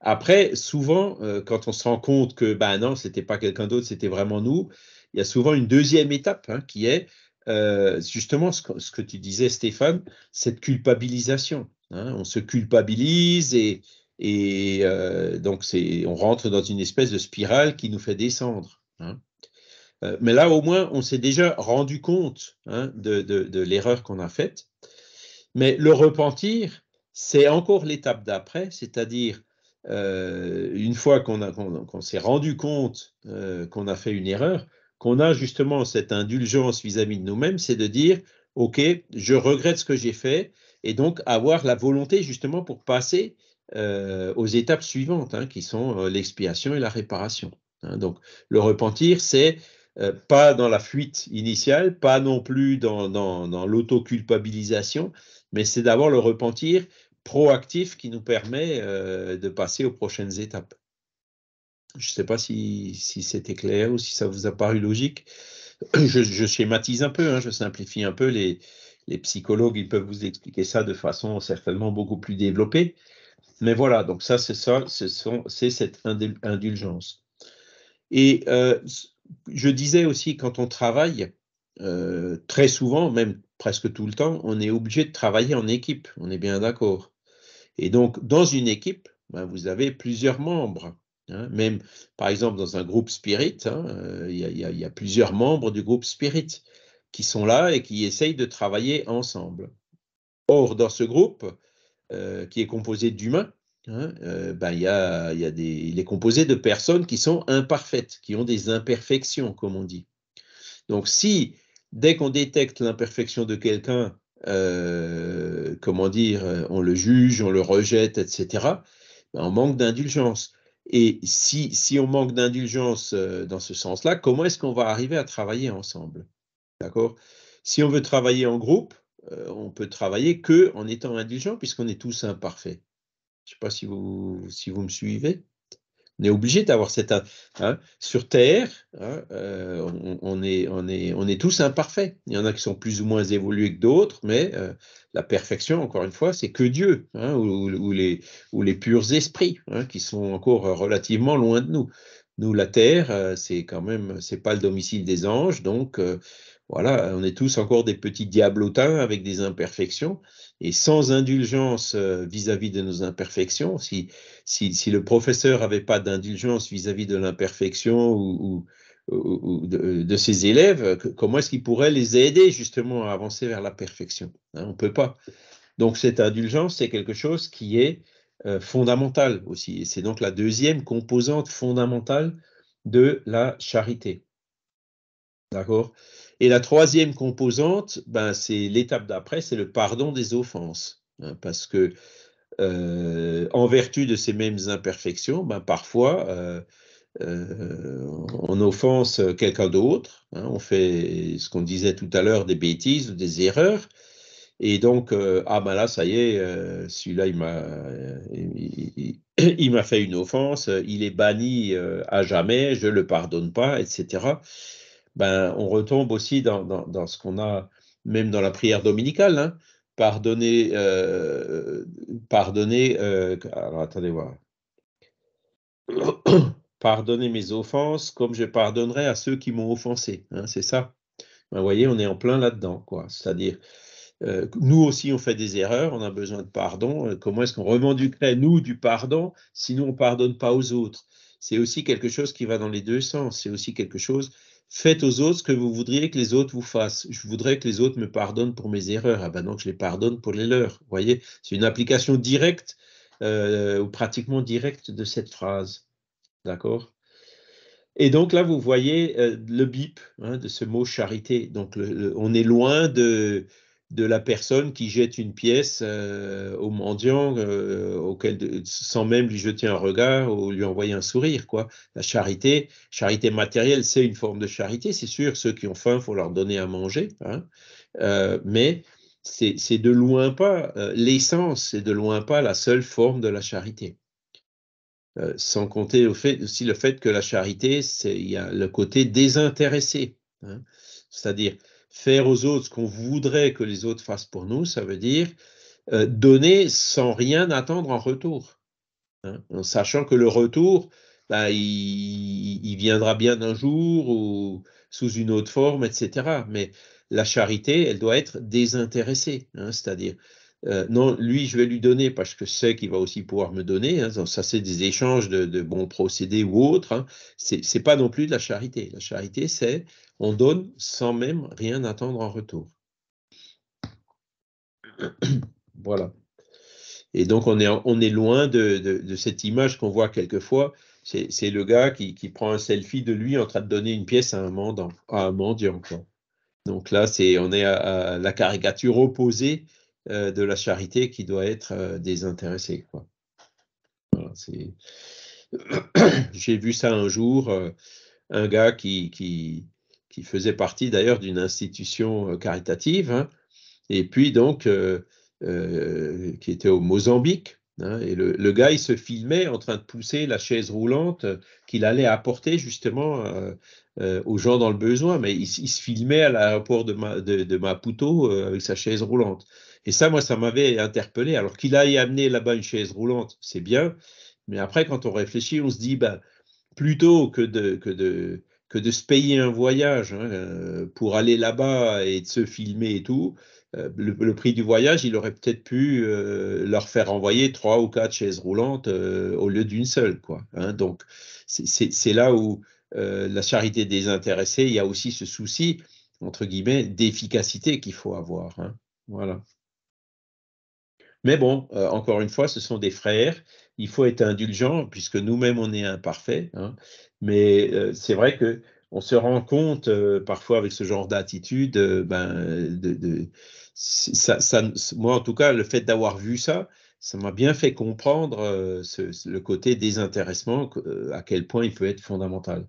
Après, souvent, quand on se rend compte que ben non, c'était pas quelqu'un d'autre, c'était vraiment nous, il y a souvent une deuxième étape qui est euh, justement ce que, tu disais, Stéphane, cette culpabilisation. Hein, on se culpabilise et, euh, donc on rentre dans une espèce de spirale qui nous fait descendre. Hein. Euh, mais là, au moins, on s'est déjà rendu compte hein, de, l'erreur qu'on a faite. Mais le repentir, c'est encore l'étape d'après, c'est-à-dire une fois qu'on s'est rendu compte qu'on a fait une erreur, qu'on a justement cette indulgence vis-à-vis de nous-mêmes, c'est de dire, OK, je regrette ce que j'ai fait, et donc avoir la volonté justement pour passer euh, aux étapes suivantes, hein, qui sont euh, l'expiation et la réparation. Hein. Donc le repentir, c'est euh, pas dans la fuite initiale, pas non plus dans, dans l'autoculpabilisation, mais c'est d'avoir le repentir proactif qui nous permet de passer aux prochaines étapes. Je ne sais pas si, c'était clair ou si ça vous a paru logique. Je, schématise un peu, hein, je simplifie un peu. Les, psychologues, ils peuvent vous expliquer ça de façon certainement beaucoup plus développée. Mais voilà, donc ça, c'est ça, c'est cette indulgence. Et euh, je disais aussi, quand on travaille, euh, très souvent, même presque tout le temps, on est obligé de travailler en équipe, on est bien d'accord. Et donc, dans une équipe, ben, vous avez plusieurs membres. Hein. même, par exemple, dans un groupe spirit, hein, euh, il y, a plusieurs membres du groupe spirit qui sont là et qui essayent de travailler ensemble. Or, dans ce groupe, euh, qui est composé d'humains, hein, euh, ben, il est composé de personnes qui sont imparfaites, qui ont des imperfections, comme on dit. Donc, si dès qu'on détecte l'imperfection de quelqu'un, comment dire, on le juge, on le rejette, etc., ben, on manque d'indulgence et si, on manque d'indulgence euh, dans ce sens-là, comment est-ce qu'on va arriver à travailler ensemble D'accord Si on veut travailler en groupe, euh, on peut travailler qu'en étant indulgent, puisqu'on est tous imparfaits. Je ne sais pas si vous me suivez. On est obligé d'avoir cette hein, sur Terre, hein, euh, on, est, on, est, on est tous imparfaits. Il y en a qui sont plus ou moins évolués que d'autres, mais euh, la perfection, encore une fois, c'est que Dieu hein, ou, les, ou les purs esprits qui sont encore relativement loin de nous. Nous, la Terre, euh, c'est quand même, c'est pas le domicile des anges, donc voilà, on est tous encore des petits diablotins avec des imperfections et sans indulgence euh, vis-à-vis de nos imperfections, si, si, si le professeur n'avait pas d'indulgence vis-à-vis de l'imperfection ou, ou, de, ses élèves, comment est-ce qu'il pourrait les aider justement à avancer vers la perfection hein? On ne peut pas. Donc cette indulgence, c'est quelque chose qui est euh, fondamental aussi. c'est donc la deuxième composante fondamentale de la charité. D'accord et la troisième composante, ben, c'est l'étape d'après, c'est le pardon des offenses. Hein, parce que euh, en vertu de ces mêmes imperfections, ben, parfois euh, euh, on offense quelqu'un d'autre, hein, on fait ce qu'on disait tout à l'heure, des bêtises ou des erreurs. Et donc, ah ben là, ça y est, celui-là, il m'a il, fait une offense, il est banni à jamais, je ne le pardonne pas, etc. Ben, on retombe aussi dans, ce qu'on a, même dans la prière dominicale, hein. pardonner, euh, pardonner, euh, alors attendez voir, pardonner mes offenses comme je pardonnerai à ceux qui m'ont offensé, hein, c'est ça. Ben, vous voyez, on est en plein là-dedans, quoi. C'est-à-dire, euh, nous aussi, on fait des erreurs, on a besoin de pardon. Comment est-ce qu'on revendiquerait, nous, du pardon, si nous, on ne pardonne pas aux autres C'est aussi quelque chose qui va dans les deux sens. C'est aussi quelque chose Faites aux autres ce que vous voudriez que les autres vous fassent. Je voudrais que les autres me pardonnent pour mes erreurs. Ah ben donc, je les pardonne pour les leurs. Vous voyez, c'est une application directe euh, ou pratiquement directe de cette phrase. D'accord et donc là, vous voyez euh, le bip hein, de ce mot charité. Donc on est loin de, de la personne qui jette une pièce euh, au mendiant, euh, auquel sans même lui jeter un regard ou lui envoyer un sourire. La charité, charité matérielle, c'est une forme de charité, c'est sûr. Ceux qui ont faim, faut leur donner à manger. Hein. Euh, mais c'est de loin pas l'essence, c'est de loin pas la seule forme de la charité. sans compter aussi le fait que la charité, il y a le côté désintéressé. Hein. C'est-à-dire, faire aux autres ce qu'on voudrait que les autres fassent pour nous, ça veut dire euh, donner sans rien attendre en retour, hein, en sachant que le retour, bah, il, viendra bien un jour ou sous une autre forme, etc. Mais la charité, elle doit être désintéressée, hein, c'est-à-dire euh, non, lui, je vais lui donner parce que je sais qu'il va aussi pouvoir me donner. Hein, ça, c'est des échanges de, bons procédés ou autres. c'est pas non plus de la charité. La charité, c'est on donne sans même rien attendre en retour. voilà. Et donc, on est, on est loin de, cette image qu'on voit quelquefois. C'est le gars qui, prend un selfie de lui en train de donner une pièce à un, mendiant. À Donc là, c'est on est à, la caricature opposée euh, de la charité qui doit être euh, désintéressée. J'ai vu ça un jour, euh, un gars qui, qui faisait partie d'ailleurs d'une institution euh, caritative, hein, et puis donc euh, euh, qui était au Mozambique. Hein, et le, gars, il se filmait en train de pousser la chaise roulante qu'il allait apporter justement aux gens dans le besoin, mais il, se filmait à l'aéroport de, de, de, Maputo avec sa chaise roulante. Et ça, moi, ça m'avait interpellé. Alors qu'il aille amener là-bas une chaise roulante, c'est bien, mais après, quand on réfléchit, on se dit, ben, plutôt que de, que de que de se payer un voyage hein, euh, pour aller là-bas et de se filmer et tout. Euh, le, prix du voyage, il aurait peut-être pu euh, leur faire envoyer trois ou quatre chaises roulantes au lieu d'une seule. Quoi, hein. Donc, c'est là où la charité des intéressés, il y a aussi ce souci, entre guillemets, d'efficacité qu'il faut avoir. Hein. Voilà. Mais bon, encore une fois, ce sont des frères il faut être indulgent, puisque nous-mêmes, on est imparfaits. Hein. mais euh, c'est vrai que on se rend compte euh, parfois avec ce genre d'attitude, euh, ben, de, ça, ça, moi en tout cas, le fait d'avoir vu ça, ça m'a bien fait comprendre le côté désintéressement, à quel point il peut être fondamental.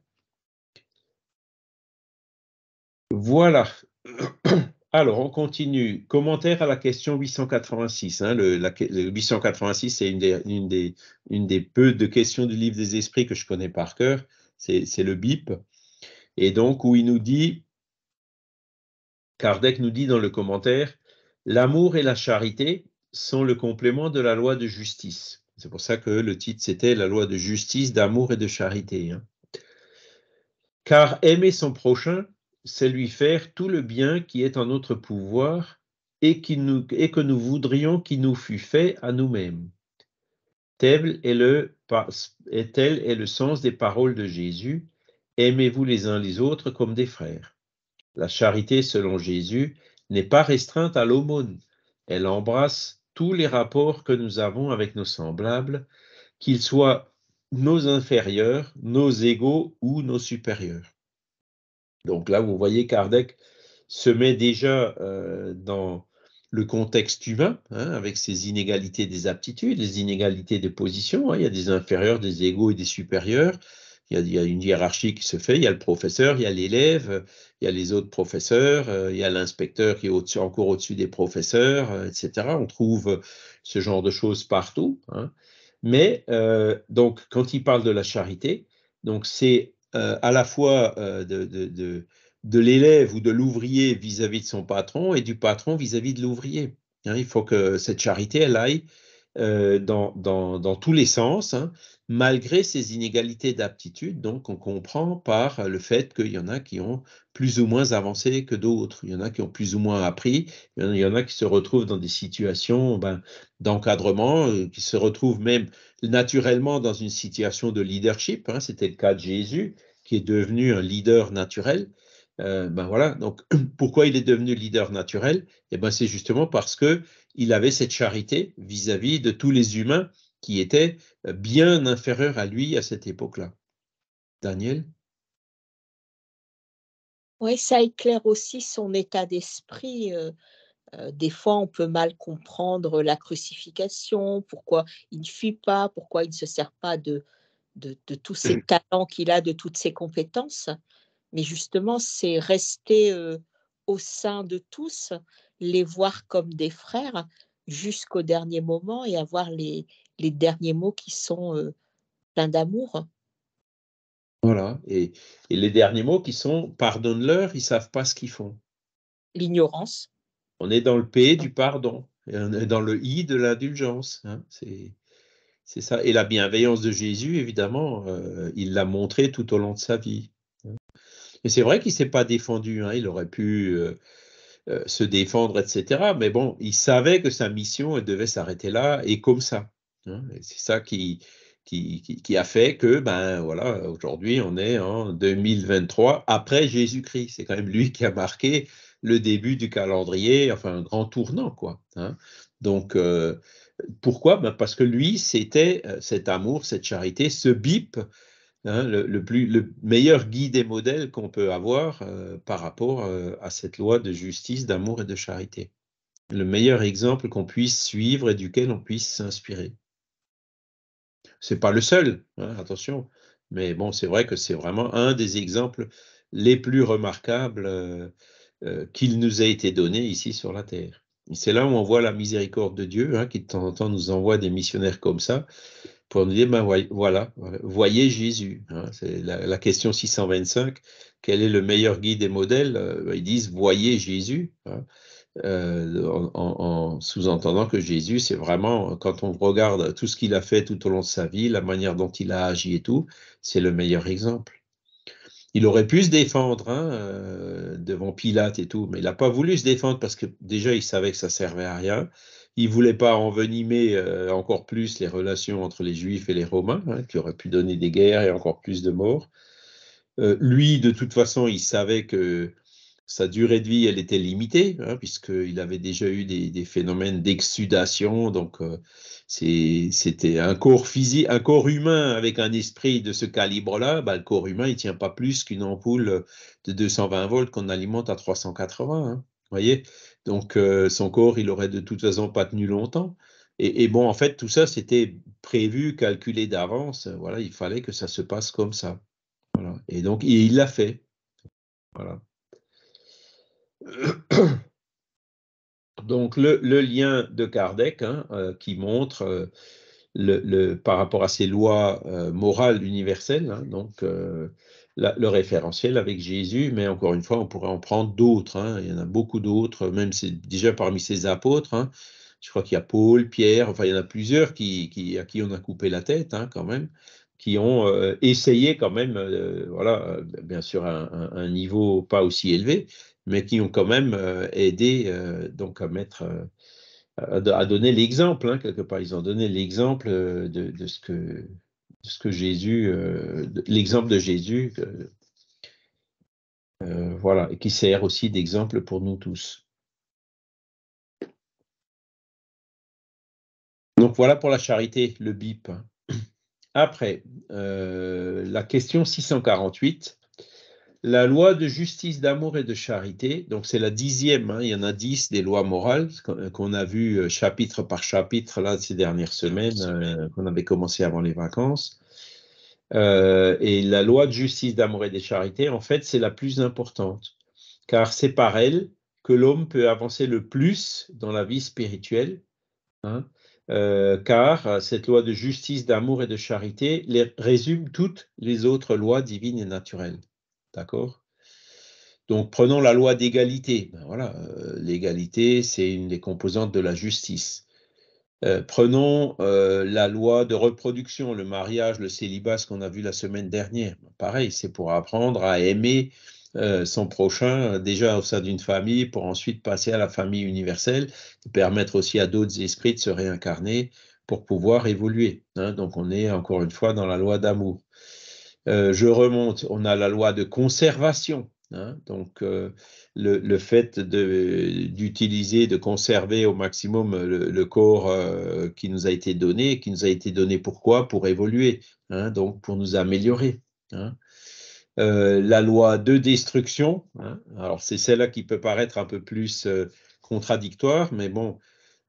Voilà. Alors, on continue. Commentaire à la question 886. Hein, le, la, 886, c'est une des, une, peu de questions du livre des esprits que je connais par cœur. C'est le BIP. Et donc, où il nous dit, Kardec nous dit dans le commentaire, l'amour et la charité sont le complément de la loi de justice. C'est pour ça que le titre, c'était la loi de justice, d'amour et de charité. Hein. Car aimer son prochain c'est lui faire tout le bien qui est en notre pouvoir et, que nous voudrions qu'il nous fût fait à nous-mêmes. le, tel est le sens des paroles de Jésus. Aimez-vous les uns les autres comme des frères. La charité, selon Jésus, n'est pas restreinte à l'aumône. Elle embrasse tous les rapports que nous avons avec nos semblables, qu'ils soient nos inférieurs, nos égaux ou nos supérieurs. Donc là, vous voyez, Kardec se met déjà euh, dans le contexte humain, hein, avec ses inégalités des aptitudes, les inégalités des positions. Hein. il y a des inférieurs, des égaux et des supérieurs. Il y, a, une hiérarchie qui se fait. Il y a le professeur, il y a l'élève, il y a les autres professeurs, euh, il y a l'inspecteur qui est au encore au-dessus des professeurs, euh, etc. On trouve ce genre de choses partout. Hein. Mais donc, quand il parle de la charité, donc c'est euh, à la fois euh, de, l'élève ou de l'ouvrier vis-à-vis de son patron et du patron vis-à-vis de l'ouvrier. Hein, il faut que cette charité, elle aille euh, dans, tous les sens, hein, malgré ces inégalités d'aptitude, donc on comprend par le fait qu'il y en a qui ont plus ou moins avancé que d'autres, il y en a qui ont plus ou moins appris, il y en a qui se retrouvent dans des situations ben, d'encadrement, euh, qui se retrouvent même naturellement dans une situation de leadership, hein. c'était le cas de Jésus, qui est devenu un leader naturel, euh, ben voilà. Donc, pourquoi il est devenu leader naturel Et eh ben, c'est justement parce que il avait cette charité vis-à-vis de tous les humains qui étaient euh, bien inférieurs à lui à cette époque-là. Daniel. Oui, ça éclaire aussi son état d'esprit. Euh, des fois, on peut mal comprendre la crucifixion, pourquoi il ne fuit pas, pourquoi il ne se sert pas de, de, de tous ses mmh. talents qu'il a, de toutes ses compétences. Mais justement, c'est rester au sein de tous, les voir comme des frères jusqu'au dernier moment et avoir les, derniers mots qui sont pleins d'amour. Voilà, et, les derniers mots qui sont pardonne-leur, ils savent pas ce qu'ils font. L'ignorance. On est dans le P du pardon, on est dans le I de l'indulgence. Hein, c'est. ça. Et la bienveillance de Jésus, évidemment, euh, il l'a montré tout au long de sa vie. Mais c'est vrai qu'il ne s'est pas défendu, hein. il aurait pu euh, euh, se défendre, etc. Mais bon, il savait que sa mission devait s'arrêter là et comme ça. Hein. c'est ça qui, qui, a fait que, ben voilà, aujourd'hui on est en 2023 après Jésus-Christ. C'est quand même lui qui a marqué le début du calendrier, enfin un grand tournant, quoi. Hein. Donc, euh, pourquoi ben, Parce que lui, c'était cet amour, cette charité, ce bip Hein, le, meilleur guide et modèle qu'on peut avoir euh, par rapport euh, à cette loi de justice, d'amour et de charité. Le meilleur exemple qu'on puisse suivre et duquel on puisse s'inspirer. Ce n'est pas le seul, hein, attention, mais bon, c'est vrai que c'est vraiment un des exemples les plus remarquables euh, qu'il nous a été donné ici sur la terre. C'est là où on voit la miséricorde de Dieu, hein, qui de temps en temps nous envoie des missionnaires comme ça, pour nous dire, ben, voilà, voyez Jésus. Hein. c'est la, question 625, quel est le meilleur guide et modèle euh, Ils disent, voyez Jésus, hein. euh, en, sous-entendant que Jésus, c'est vraiment, quand on regarde tout ce qu'il a fait tout au long de sa vie, la manière dont il a agi et tout, c'est le meilleur exemple. Il aurait pu se défendre hein, euh, devant Pilate et tout, mais il n'a pas voulu se défendre parce que déjà il savait que ça servait à rien. Il voulait pas envenimer euh, encore plus les relations entre les Juifs et les Romains, hein, qui auraient pu donner des guerres et encore plus de morts. Euh, lui, de toute façon, il savait que sa durée de vie, elle était limitée, hein, puisqu'il avait déjà eu des, phénomènes d'exsudation. Donc, euh, c'était un corps physique, un corps humain avec un esprit de ce calibre-là. Bah, le corps humain, il tient pas plus qu'une ampoule de 220 volts qu'on alimente à 380. Hein, voyez donc euh, son corps, il aurait de toute façon pas tenu longtemps. Et, bon, en fait, tout ça, c'était prévu, calculé d'avance. Voilà, il fallait que ça se passe comme ça. Et donc, il l'a fait. Voilà. Donc, le, lien de Kardec hein, euh, qui montre euh, le, par rapport à ces lois morales universelles, hein, donc le référentiel avec Jésus, mais encore une fois, on pourrait en prendre d'autres. Hein. Il y en a beaucoup d'autres, même c'est déjà parmi ses apôtres. Hein, je crois qu'il y a Paul, Pierre, enfin, il y en a plusieurs qui, à qui on a coupé la tête hein, quand même, qui ont euh, essayé quand même, euh, voilà, euh, bien sûr, un, un, niveau pas aussi élevé, mais qui ont quand même aidé donc à mettre à donner l'exemple, quelque part. Ils ont donné l'exemple de, ce que que Jésus, euh, l'exemple de Jésus, euh, euh, voilà, qui sert aussi d'exemple pour nous tous. Donc voilà pour la charité, le BIP. Après, la question 648 la loi de justice, d'amour et de charité, donc c'est la dixième, hein, il y en a dix des lois morales euh, qu'on a vu euh, chapitre par chapitre là ces dernières semaines, euh, qu'on avait commencé avant les vacances. et la loi de justice, d'amour et de charité, en fait, c'est la plus importante, car c'est par elle que l'homme peut avancer le plus dans la vie spirituelle, hein. car cette loi de justice, d'amour et de charité résume toutes les autres lois divines et naturelles. D'accord Donc prenons la loi d'égalité. Ben voilà, euh, l'égalité, c'est une des composantes de la justice. Euh, prenons euh, la loi de reproduction, le mariage, le célibat, ce qu'on a vu la semaine dernière. Ben, pareil, c'est pour apprendre à aimer son prochain, déjà au sein d'une famille, pour ensuite passer à la famille universelle, permettre aussi à d'autres esprits de se réincarner pour pouvoir évoluer. Hein. Donc on est encore une fois dans la loi d'amour. Euh, je remonte, on a la loi de conservation. Hein. donc, euh, le, fait d'utiliser, de, conserver au maximum le, corps euh, qui nous a été donné, qui nous a été donné pourquoi Pour évoluer, hein, donc pour nous améliorer. Hein. la loi de destruction, alors c'est celle-là qui peut paraître un peu plus contradictoire, mais bon,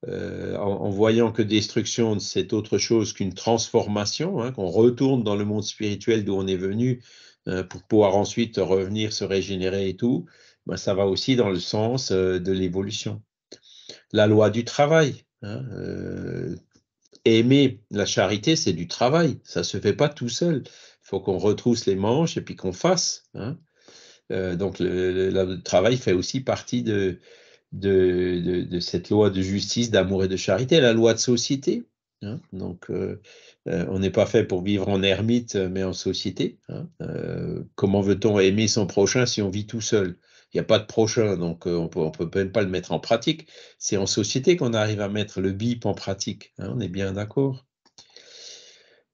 euh, en, voyant que destruction, c'est autre chose qu'une transformation, hein, qu'on retourne dans le monde spirituel d'où on est venu euh, pour pouvoir ensuite revenir, se régénérer et tout, ben, ça va aussi dans le sens euh, de l'évolution. La loi du travail. Hein, aimer la charité, c'est du travail. Ça ne se fait pas tout seul. Il faut qu'on retrousse les manches et puis qu'on fasse. Hein. donc le, travail fait aussi partie de, de, de, cette loi de justice, d'amour et de charité, la loi de société. Hein. Donc, euh, euh, on n'est pas fait pour vivre en ermite, mais en société. Hein. Euh, comment veut-on aimer son prochain si on vit tout seul Il n'y a pas de prochain, donc on peut, ne peut même pas le mettre en pratique. C'est en société qu'on arrive à mettre le BIP en pratique. Hein, on est bien d'accord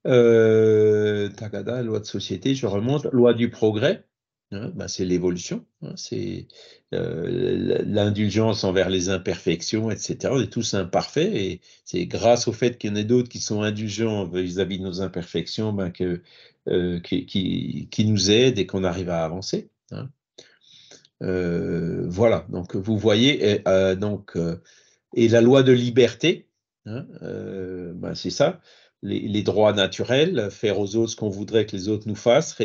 Tagada, loi de société, je remonte. Loi du progrès, Hein, bah, c'est l'évolution, hein, c'est euh, l'indulgence envers les imperfections, etc. On est tous imparfaits et c'est grâce au fait qu'il y en ait d'autres qui sont indulgents vis-à-vis de nos imperfections ben, que, euh, qui, nous aident et qu'on arrive à avancer. Hein. Euh, voilà, donc vous voyez, et, donc, et la loi de liberté, ben, c'est ça les, droits naturels, faire aux autres ce qu'on voudrait que les autres nous fassent.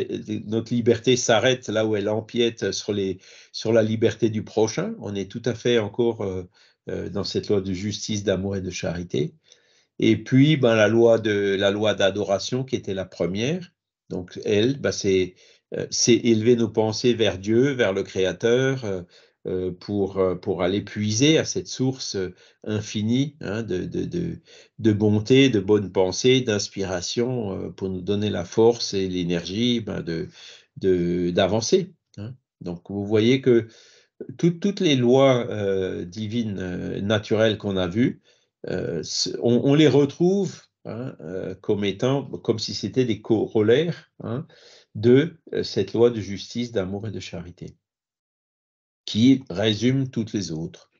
Notre liberté s'arrête là où elle empiète sur, les, sur la liberté du prochain. On est tout à fait encore euh, euh, dans cette loi de justice, d'amour et de charité. Et puis, ben, la loi de la loi d'adoration qui était la première. Donc, elle, ben, c'est euh, élever nos pensées vers Dieu, vers le Créateur, euh, pour, euh, pour aller puiser à cette source euh, infinie hein, de, de, de, bonté, de bonne pensée, d'inspiration pour nous donner la force et l'énergie ben, de d'avancer. Hein. Donc vous voyez que toutes les lois divines naturelles qu'on a vues, on, les retrouve hein, comme étant, comme si c'était des corollaires de cette loi de justice, d'amour et de charité qui résume toutes les autres.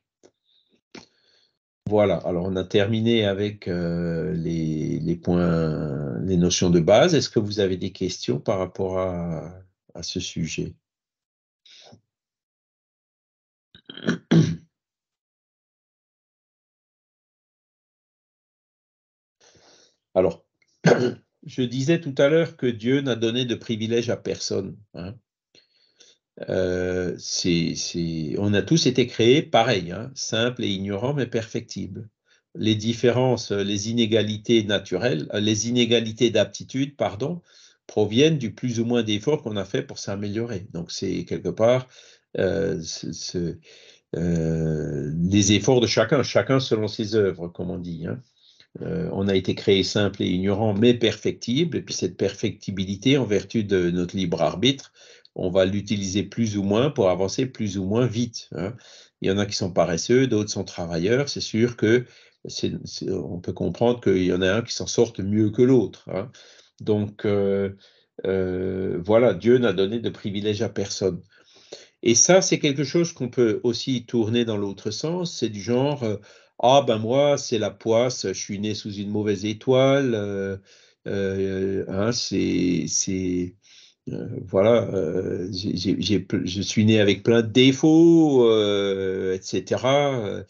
Voilà, alors on a terminé avec euh, les, points, les notions de base. Est-ce que vous avez des questions par rapport à, ce sujet Alors, je disais tout à l'heure que Dieu n'a donné de privilèges à personne. Hein. Euh, on a tous été créés pareil, hein, simples et ignorants, mais perfectibles. Les différences, les inégalités naturelles, euh, les inégalités d'aptitude, pardon, proviennent du plus ou moins d'efforts qu'on a fait pour s'améliorer. Donc, c'est quelque part euh, les efforts de chacun, chacun selon ses œuvres, comme on dit. Hein. on a été créés simples et ignorants mais perfectibles, Et puis cette perfectibilité, en vertu de notre libre arbitre, on va l'utiliser plus ou moins pour avancer plus ou moins vite. Hein. Il y en a qui sont paresseux, d'autres sont travailleurs. C'est sûr que on peut comprendre qu'il y en a un qui s'en sorte mieux que l'autre. Hein. Donc euh, euh, voilà, Dieu n'a donné de privilèges à personne. Et ça, c'est quelque chose qu'on peut aussi tourner dans l'autre sens. C'est du genre, euh, ah ben moi, c'est la poisse, je suis né sous une mauvaise étoile. Hein, c'est euh, voilà, euh, je suis né avec plein de défauts, euh, etc.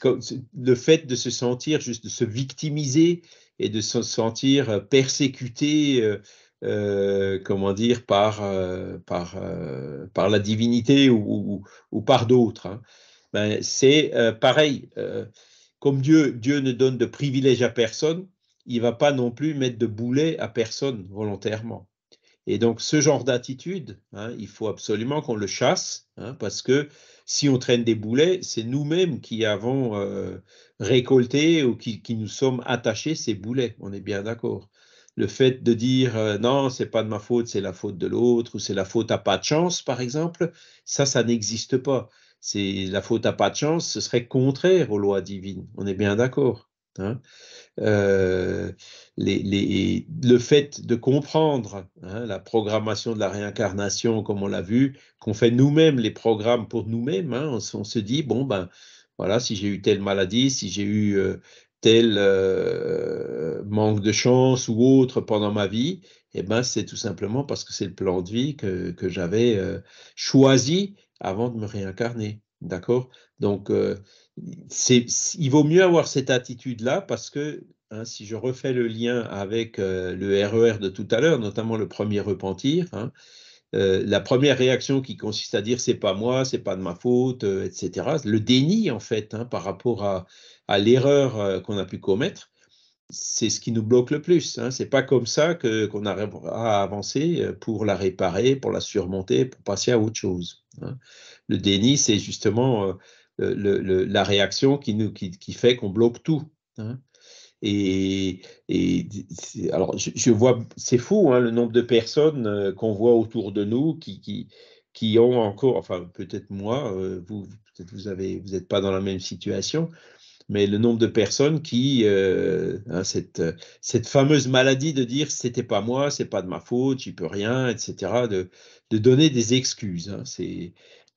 Comme, le fait de se sentir juste de se victimiser et de se sentir persécuté, comment dire, par la divinité ou, par d'autres. Hein. Ben, c'est pareil. comme Dieu, Dieu ne donne de privilèges à personne, il va pas non plus mettre de boulet à personne volontairement. Et donc, ce genre d'attitude, hein, il faut absolument qu'on le chasse, hein, parce que si on traîne des boulets, c'est nous-mêmes qui avons euh, récolté ou qui, nous sommes attachés ces boulets. On est bien d'accord. Le fait de dire non, euh, non, c'est pas de ma faute, c'est la faute de l'autre, ou c'est la faute à pas de chance, par exemple, ça, ça n'existe pas. C'est la faute à pas de chance, ce serait contraire aux lois divines. On est bien d'accord. Hein. Euh, les, le fait de comprendre hein, la programmation de la réincarnation, comme on l'a vu, qu'on fait nous-mêmes les programmes pour nous-mêmes, hein, on, se dit, bon, ben voilà, si j'ai eu telle maladie, si j'ai eu euh, tel euh, manque de chance ou autre pendant ma vie, et eh ben c'est tout simplement parce que c'est le plan de vie que, que j'avais choisi avant de me réincarner. D'accord Donc, il vaut mieux avoir cette attitude-là parce que hein, si je refais le lien avec euh, le RER e de tout à l'heure, notamment le premier repentir, hein, euh, la première réaction qui consiste à dire c'est pas moi, c'est pas de ma faute, euh, etc. Le déni en fait hein, par rapport à, à l'erreur qu'on a pu commettre, c'est ce qui nous bloque le plus. C'est pas comme ça que qu'on arrivera à avancer pour la réparer, pour la surmonter, pour passer à autre chose. Le déni, c'est justement le, la réaction qui, nous, qui, qui fait qu'on bloque tout. Hein. Et, et alors, je, vois, c'est fou hein, le nombre de personnes euh, qu'on voit autour de nous qui, qui, qui ont encore, enfin peut-être moi, euh, vous peut-être vous avez, vous n'êtes pas dans la même situation, mais le nombre de personnes qui, euh, hein, cette, cette fameuse maladie de dire c'était pas moi, c'est pas de ma faute, j'y peux rien, etc., de, de donner des excuses. c'est,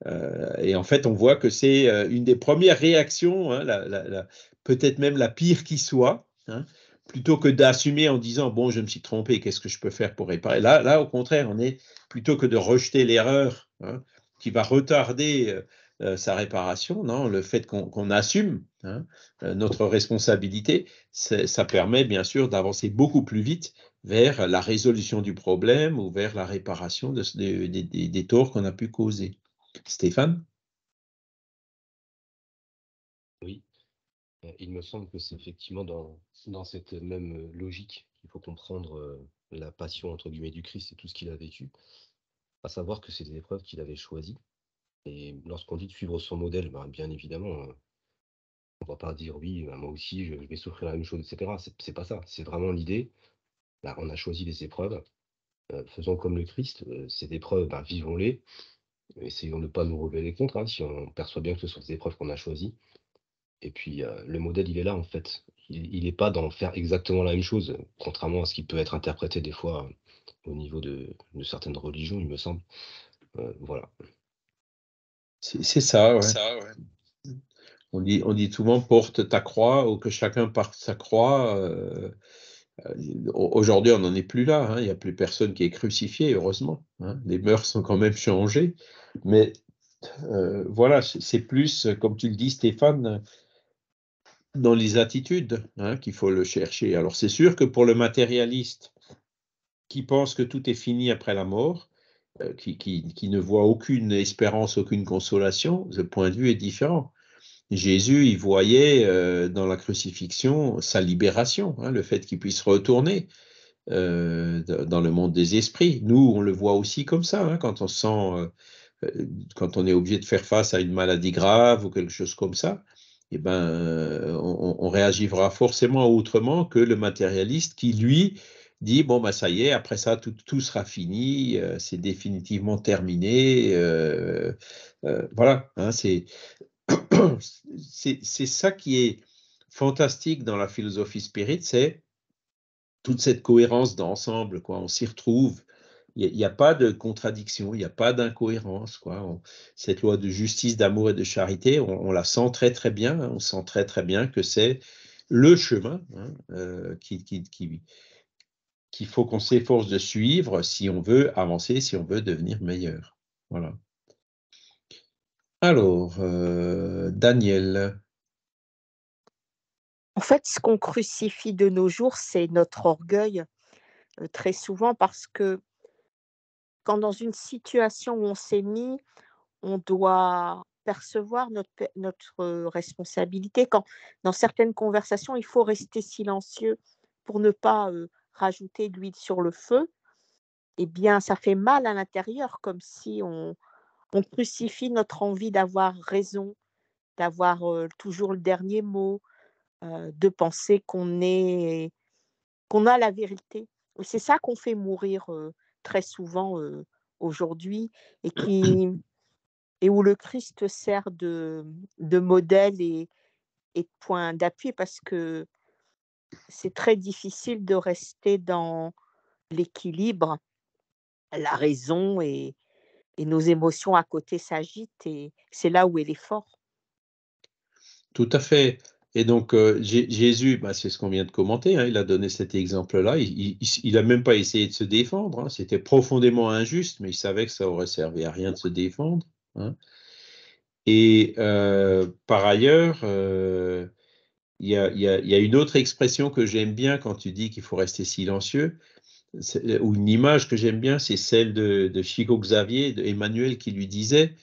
euh, et en fait, on voit que c'est euh, une des premières réactions, hein, peut-être même la pire qui soit, hein, plutôt que d'assumer en disant bon, je me suis trompé, qu'est-ce que je peux faire pour réparer. Là, là, au contraire, on est plutôt que de rejeter l'erreur hein, qui va retarder euh, sa réparation, non, le fait qu'on assume notre responsabilité, ça permet bien sûr d'avancer beaucoup plus vite vers la résolution du problème ou vers la réparation de, des torts qu'on a pu causer. Stéphane Oui, euh, il me semble que c'est effectivement dans, dans, cette même euh, logique qu'il faut comprendre euh, la passion entre guillemets du Christ et tout ce qu'il a vécu, à savoir que c'est des épreuves qu'il avait choisies. Et lorsqu'on dit de suivre son modèle, ben, bien évidemment, on ne va pas dire oui, ben, moi aussi je, vais souffrir la même chose, etc. C'est pas ça. C'est vraiment l'idée. Ben, on a choisi des épreuves. faisons comme le Christ. ces épreuves, vivons-les essayons de ne pas nous relever les contres, hein, si on perçoit bien que ce sont des épreuves qu'on a choisies. Et puis, euh, le modèle, il est là, en fait. Il n'est pas d'en faire exactement la même chose, contrairement à ce qui peut être interprété des fois euh, au niveau de, certaines religions, il me semble. Euh, voilà. C'est ça, ouais. On, dit, tout le monde porte ta croix ou que chacun porte sa croix. Euh, aujourd'hui, on n'en est plus là. Hein. Il n'y a plus personne qui est crucifié, heureusement. Hein. Les mœurs sont quand même changées. Mais euh, voilà, c'est plus, comme tu le dis, Stéphane, dans les attitudes hein, qu'il faut le chercher. Alors, c'est sûr que pour le matérialiste qui pense que tout est fini après la mort, euh, qui ne voit aucune espérance, aucune consolation, le point de vue est différent. Jésus, il voyait euh, dans la crucifixion sa libération, hein, le fait qu'il puisse retourner euh, dans le monde des esprits. Nous, on le voit aussi comme ça, hein, quand on sent, euh, quand on est obligé de faire face à une maladie grave ou quelque chose comme ça, eh ben, on, réagira forcément autrement que le matérialiste qui, lui, dit bon ben ça y est après ça tout, sera fini c'est définitivement terminé voilà hein, c'est c'est ça qui est fantastique dans la philosophie spirit, c'est toute cette cohérence d'ensemble, quoi. On s'y retrouve. Il n'y a, pas de contradiction, il n'y a pas d'incohérence, quoi. cette loi de justice, d'amour et de charité, on, la sent très très bien. Hein. On sent très très bien que c'est le chemin hein, euh, qu'il faut qu'on s'efforce de suivre si on veut avancer, si on veut devenir meilleur. Voilà. Alors, euh, Daniel. En fait, ce qu'on crucifie de nos jours, c'est notre orgueil, euh, très souvent parce que quand dans une situation où on s'est mis, on doit percevoir notre, notre euh, responsabilité. Quand dans certaines conversations, il faut rester silencieux pour ne pas rajouter de l'huile sur le feu, eh bien, ça fait mal à l'intérieur, comme si on, on crucifie notre envie d'avoir raison, d'avoir toujours le dernier mot, de penser qu'on est qu'on a la vérité. C'est ça qu'on fait mourir très souvent aujourd'hui et qui et où le Christ sert de, de modèle et, et de point d'appui parce que c'est très difficile de rester dans l'équilibre, la raison et, et nos émotions à côté s'agitent et c'est là où il est fort. Tout à fait. Et donc euh, Jésus, bah, c'est ce qu'on vient de commenter, hein, il a donné cet exemple-là, il n'a même pas essayé de se défendre, hein. c'était profondément injuste, mais il savait que ça aurait servi à rien de se défendre. Hein. Et euh, par ailleurs, euh, il y, a une autre expression que j'aime bien quand tu dis qu'il faut rester silencieux, euh, ou une image que j'aime bien, c'est celle de, Chico Xavier, de Emmanuel, qui lui disait,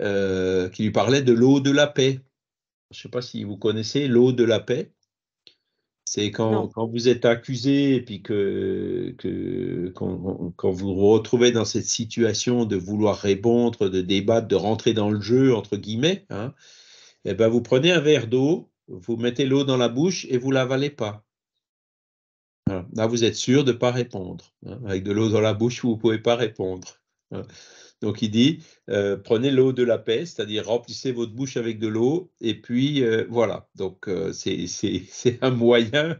euh, qui lui parlait de l'eau de la paix. Je ne sais pas si vous connaissez l'eau de la paix. C'est quand, vous êtes accusé et puis que, quand, vous vous retrouvez dans cette situation de vouloir répondre, de débattre, de rentrer dans le jeu, entre guillemets, et hein, eh ben, vous prenez un verre d'eau, vous mettez l'eau dans la bouche et vous l'avalez pas. Hein. Là, vous êtes sûr de ne pas répondre. Hein. Avec de l'eau dans la bouche, vous ne pouvez pas répondre. Hein. Donc, il dit, euh, prenez l'eau de la paix, c'est-à-dire remplissez votre bouche avec de l'eau, et puis euh, voilà. Donc, euh, c'est un moyen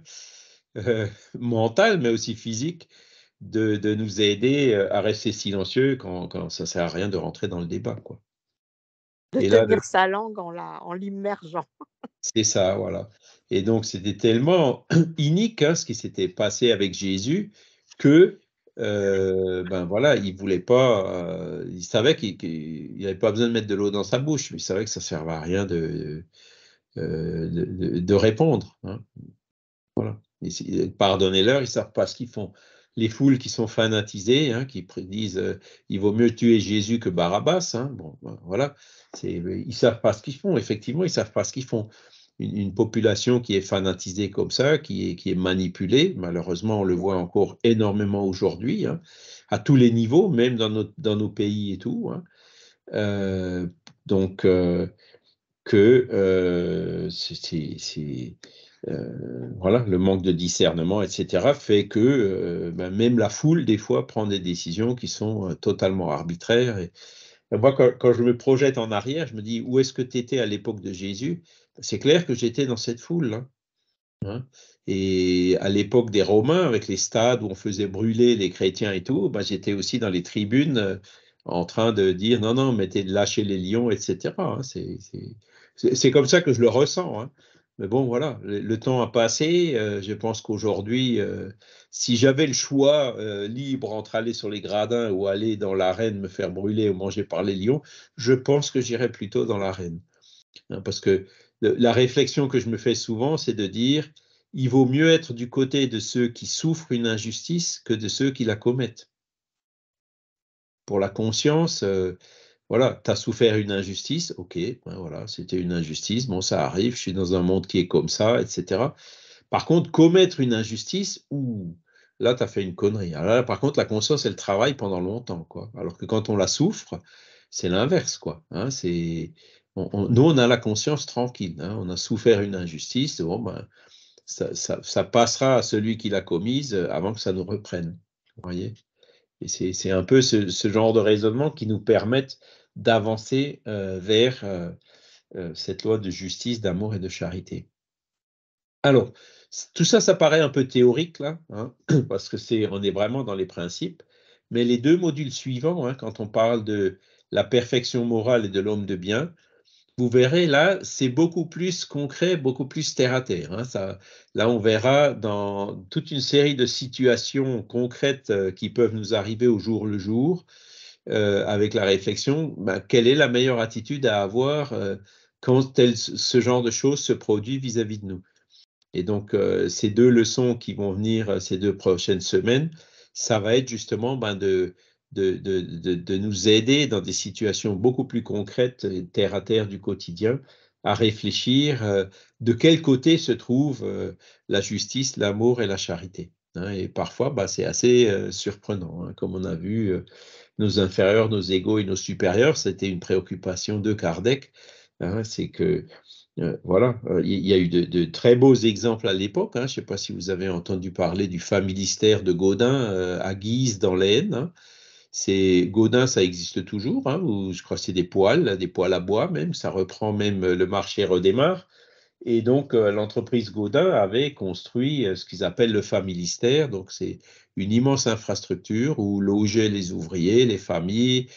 mental, mais aussi physique, de, nous aider à rester silencieux quand, ça ne sert à rien de rentrer dans le débat. Quoi. De tenir sa langue en l'immergeant. c'est ça, voilà. Et donc, c'était tellement inique hein, ce qui s'était passé avec Jésus que, euh, ben voilà, il voulait pas, euh, il savait qu'il n'avait pas besoin de mettre de l'eau dans sa bouche, mais il savait que ça ne servait à rien de, euh, de, répondre. Hein. Voilà. Pardonnez-leur, ils ne savent pas ce qu'ils font les foules qui sont fanatisées, hein, qui disent il vaut mieux tuer Jésus que Barabbas. Hein, bon, ben voilà, ils savent pas ce qu'ils font. Effectivement, ils ne savent pas ce qu'ils font une, population qui est fanatisée comme ça, qui est, qui est manipulée. Malheureusement, on le voit encore énormément aujourd'hui, hein, à tous les niveaux, même dans, nos pays et tout. Hein. Euh, donc, euh, que euh, c'est. voilà, le manque de discernement, etc., fait que ben, même la foule, des fois, prend des décisions qui sont totalement arbitraires. Et, moi, quand, je me projette en arrière, je me dis, où est-ce que tu étais à l'époque de Jésus c'est clair que j'étais dans cette foule. Hein. Hein? et à l'époque des Romains, avec les stades où on faisait brûler les chrétiens et tout, bah, j'étais aussi dans les tribunes euh, en train de dire non, non, mettez de lâcher les lions, etc. Hein. c'est comme ça que je le ressens. Mais bon, voilà, le, temps a passé. Euh, je pense qu'aujourd'hui, euh, si j'avais le choix libre entre aller sur les gradins ou aller dans l'arène me faire brûler ou manger par les lions, je pense que j'irais plutôt dans l'arène. parce que la réflexion que je me fais souvent, c'est de dire, il vaut mieux être du côté de ceux qui souffrent une injustice que de ceux qui la commettent. Pour la conscience, euh, voilà, tu as souffert une injustice, ok, ben voilà, c'était une injustice, bon, ça arrive, je suis dans un monde qui est comme ça, etc. Par contre, commettre une injustice, ou là, tu as fait une connerie. Alors ah par contre, la conscience, elle travaille pendant longtemps, quoi. Alors que quand on la souffre, c'est l'inverse, quoi. Hein, c'est nous, on a la conscience tranquille. Hein. on a souffert une injustice. Bon, ben, ça, passera à celui qui l'a commise euh, avant que ça nous reprenne. voyez Et c'est un peu ce, genre de raisonnement qui nous permet d'avancer euh, vers euh, cette loi de justice, d'amour et de charité. Alors, tout ça, ça paraît un peu théorique là, hein, parce que on est vraiment dans les principes. Mais les deux modules suivants, hein, quand on parle de la perfection morale et de l'homme de bien, vous verrez là, c'est beaucoup plus concret, beaucoup plus terre à terre. Hein, ça, là, on verra dans toute une série de situations concrètes euh, qui peuvent nous arriver au jour le jour, euh, avec la réflexion, bah, quelle est la meilleure attitude à avoir euh, quand tel, ce genre de choses se produit vis-à-vis de nous. Et donc, ces deux leçons qui vont venir ces deux prochaines semaines, ça va être justement ben, de de, nous aider dans des situations beaucoup plus concrètes, terre à terre du quotidien, à réfléchir euh, de quel côté se trouvent euh, la justice, l'amour et la charité. Hein. et parfois, bah, c'est assez euh, surprenant. Hein, comme on a vu, nos inférieurs, nos égaux et nos supérieurs, c'était une préoccupation de Kardec. Hein. c'est que, voilà, il y a eu de, très beaux exemples à l'époque. Je ne sais pas si vous avez entendu parler du familistère de Gaudin à Guise dans l'Aisne. C'est Gaudin, ça existe toujours, où je crois que c'est des poêles, des poêles à bois même, ça reprend même euh, le marché redémarre. Et donc, euh, l'entreprise Gaudin avait construit euh, ce qu'ils appellent le familistère. Donc, c'est une immense infrastructure où logeaient les ouvriers, les familles.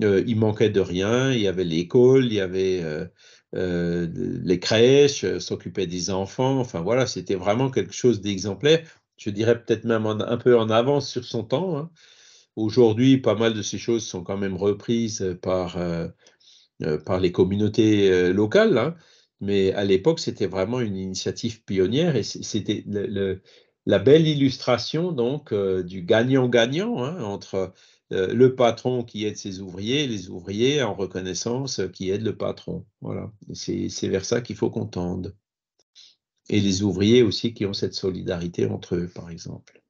il manquait de rien. Il y avait l'école, il y avait les crèches, s'occupaient des enfants. Enfin, voilà, c'était vraiment quelque chose d'exemplaire. Je dirais peut-être même un peu en avance sur son temps. Hein. Aujourd'hui, pas mal de ces choses sont quand même reprises euh, par, euh, euh, par les communautés locales, hein. mais à l'époque, c'était vraiment une initiative pionnière et c'était la belle illustration donc du gagnant-gagnant hein, entre le patron qui aide ses ouvriers et les ouvriers en reconnaissance qui aident le patron. Voilà, c'est vers ça qu'il faut qu'on tende. Et les ouvriers aussi qui ont cette solidarité entre eux, par exemple.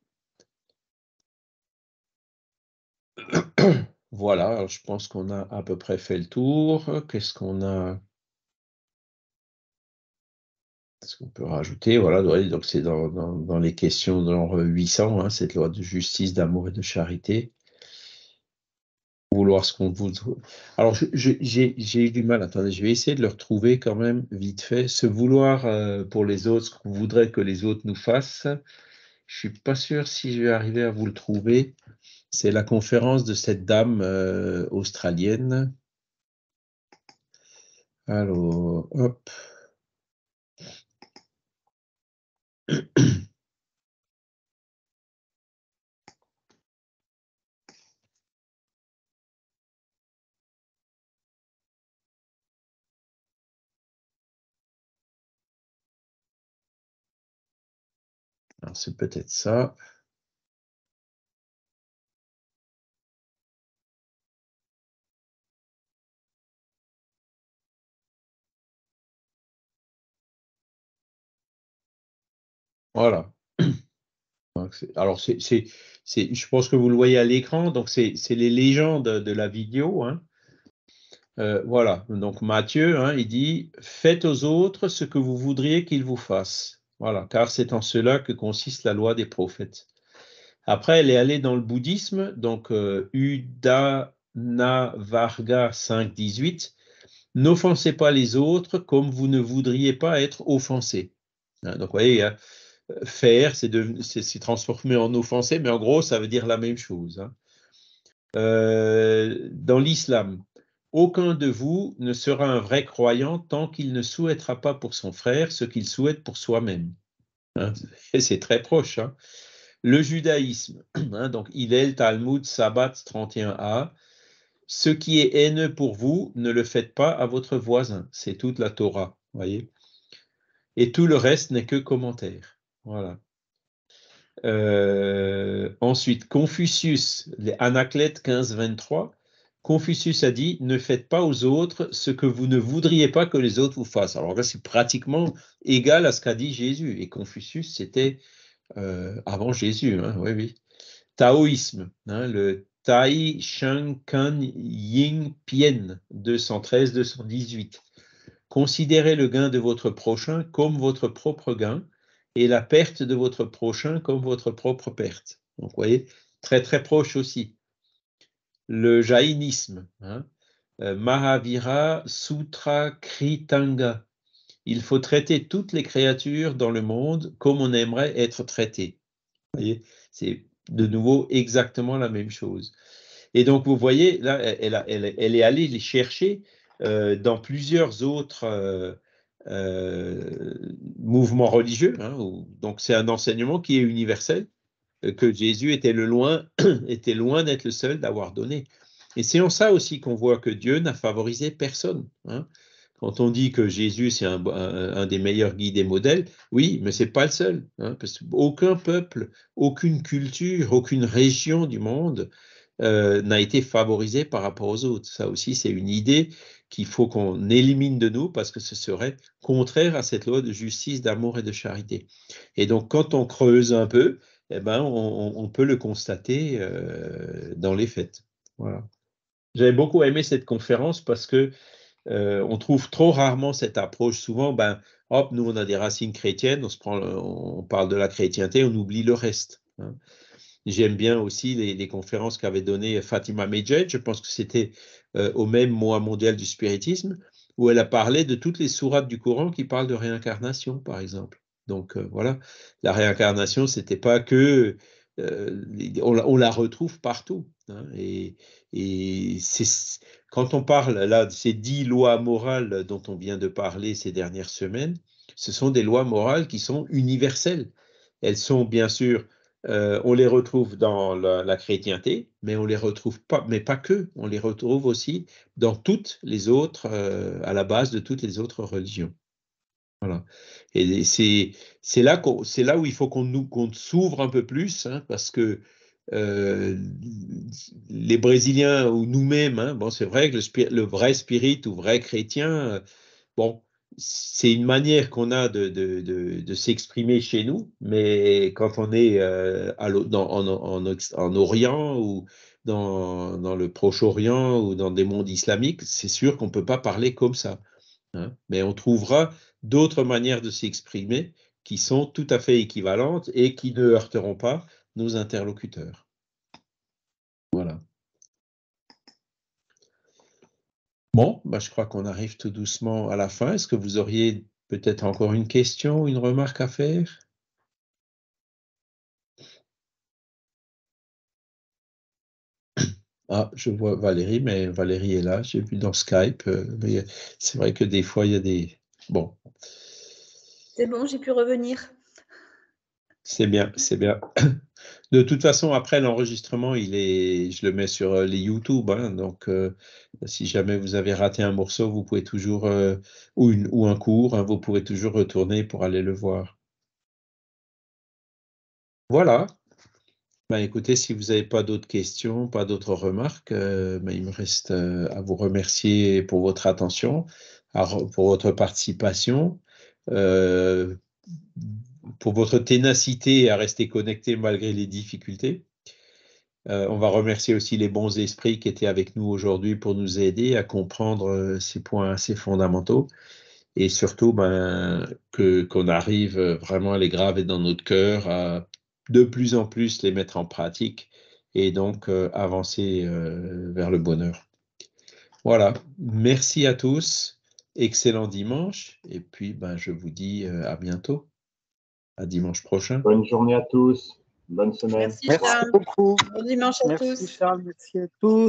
voilà, je pense qu'on a à peu près fait le tour. Qu'est-ce qu'on a ce qu'on peut rajouter. Voilà, donc c'est dans, les questions de genre 800, hein, cette loi de justice, d'amour et de charité. Vouloir ce qu'on voudrait. Alors, j'ai eu du mal. Attendez, je vais essayer de le retrouver quand même vite fait. Ce vouloir euh, pour les autres, ce qu'on voudrait que les autres nous fassent. Je ne suis pas sûr si je vais arriver à vous le trouver. C'est la conférence de cette dame euh, australienne. Alors, hop. c'est peut-être ça. Voilà. Alors, je pense que vous le voyez à l'écran, donc c'est les légendes de la vidéo. Hein. Euh, voilà, donc Matthieu, hein, il dit Faites aux autres ce que vous voudriez qu'ils vous fassent. Voilà, car c'est en cela que consiste la loi des prophètes. Après, elle est allée dans le bouddhisme, donc Udana Varga 5.18 N'offensez pas les autres comme vous ne voudriez pas être offensés. Hein, » donc, vous voyez, a faire, c'est transformé en offensé, mais en gros, ça veut dire la même chose. Hein. Euh, dans l'islam, aucun de vous ne sera un vrai croyant tant qu'il ne souhaitera pas pour son frère ce qu'il souhaite pour soi-même. Hein. c'est très proche. Hein. Le judaïsme, donc Hillel, Talmud, Sabbat 31a, ce qui est haineux pour vous, ne le faites pas à votre voisin. C'est toute la Torah, voyez. Et tout le reste n'est que commentaire. Voilà. Euh, ensuite, Confucius, les 15-23, Confucius a dit Ne faites pas aux autres ce que vous ne voudriez pas que les autres vous fassent. Alors là, c'est pratiquement égal à ce qu'a dit Jésus. Et Confucius, c'était euh, avant Jésus. Hein, oui, oui. Taoïsme, hein, le Tai Shang Kan Ying Pien 213-218. Considérez le gain de votre prochain comme votre propre gain et la perte de votre prochain comme votre propre perte. Donc, vous voyez, très très proche aussi. Le jaïnisme, hein, euh, Mahavira Sutra Kritanga. Il faut traiter toutes les créatures dans le monde comme on aimerait être traité. Vous voyez, c'est de nouveau exactement la même chose. Et donc, vous voyez, là, elle, est allée les chercher euh, dans plusieurs autres euh, euh, mouvement religieux. Hein, donc c'est un enseignement qui est universel, euh, que Jésus était, le loin, était loin d'être le seul d'avoir donné. Et c'est en ça aussi qu'on voit que Dieu n'a favorisé personne. Hein. Quand on dit que Jésus, c'est un, des meilleurs guides et modèles, oui, mais c'est pas le seul. Aucun hein, parce peuple, aucune culture, aucune région du monde euh, n'a été favorisé par rapport aux autres. Ça aussi, c'est une idée qu'il faut qu'on élimine de nous parce que ce serait contraire à cette loi de justice, d'amour et de charité. Et donc, quand on creuse un peu, eh ben, on, peut le constater euh, dans les faits. Voilà. J'avais beaucoup aimé cette conférence parce que euh, on trouve trop rarement cette approche. Souvent, ben, hop, nous on a des racines chrétiennes, on, se prend, on parle de la chrétienté, on oublie le reste. Hein. J'aime bien aussi les, conférences qu'avait données Fatima Mejed, Je pense que c'était euh, au même mois mondial du spiritisme, où elle a parlé de toutes les sourates du Coran qui parlent de réincarnation, par exemple. Donc euh, voilà, la réincarnation, c'était pas que euh, on, la retrouve partout. Hein. et quand on parle là de ces dix lois morales dont on vient de parler ces dernières semaines, ce sont des lois morales qui sont universelles. Elles sont bien sûr euh, on les retrouve dans la, chrétienté, mais on les retrouve pas, mais pas que. On les retrouve aussi dans toutes les autres, euh, à la base de toutes les autres religions. Voilà. Et c'est là, c'est là où il faut qu'on nous qu'on s'ouvre un peu plus, hein, parce que euh, les Brésiliens ou nous-mêmes, hein, bon, c'est vrai que le, vrai spirit ou vrai chrétien, bon, c'est une manière qu'on a de, s'exprimer chez nous, mais quand on est euh, à en, Orient ou dans, le Proche-Orient ou dans des mondes islamiques, c'est sûr qu'on ne peut pas parler comme ça. Hein. Mais on trouvera d'autres manières de s'exprimer qui sont tout à fait équivalentes et qui ne heurteront pas nos interlocuteurs. Bon, bah, je crois qu'on arrive tout doucement à la fin. Est-ce que vous auriez peut-être encore une question, une remarque à faire Ah, je vois Valérie, mais Valérie est là, j'ai vu dans Skype. Euh, euh, c'est vrai que des fois, il y a des. Bon. C'est bon, j'ai pu revenir. C'est bien, c'est bien. De toute façon, après l'enregistrement, il est, je le mets sur euh, les YouTube. Hein, donc, euh, si jamais vous avez raté un morceau, vous pouvez toujours euh, ou, un cours, hein, vous pouvez toujours retourner pour aller le voir. Voilà. Ben, écoutez, si vous n'avez pas d'autres questions, pas d'autres remarques, bah, il me reste à vous remercier pour votre attention, pour votre participation pour votre ténacité à rester connecté malgré les difficultés. Euh, on va remercier aussi les bons esprits qui étaient avec nous aujourd'hui pour nous aider à comprendre euh, ces points assez fondamentaux et surtout ben, que, qu'on arrive euh, vraiment à les graver dans notre cœur, à de plus en plus les mettre en pratique et donc avancer vers le bonheur. Voilà, merci à tous, excellent dimanche et puis ben, je vous dis à bientôt. À dimanche prochain. Bonne journée à tous. Bonne semaine. Merci, merci beaucoup. Bon dimanche à tous. merci Charles, merci à tous.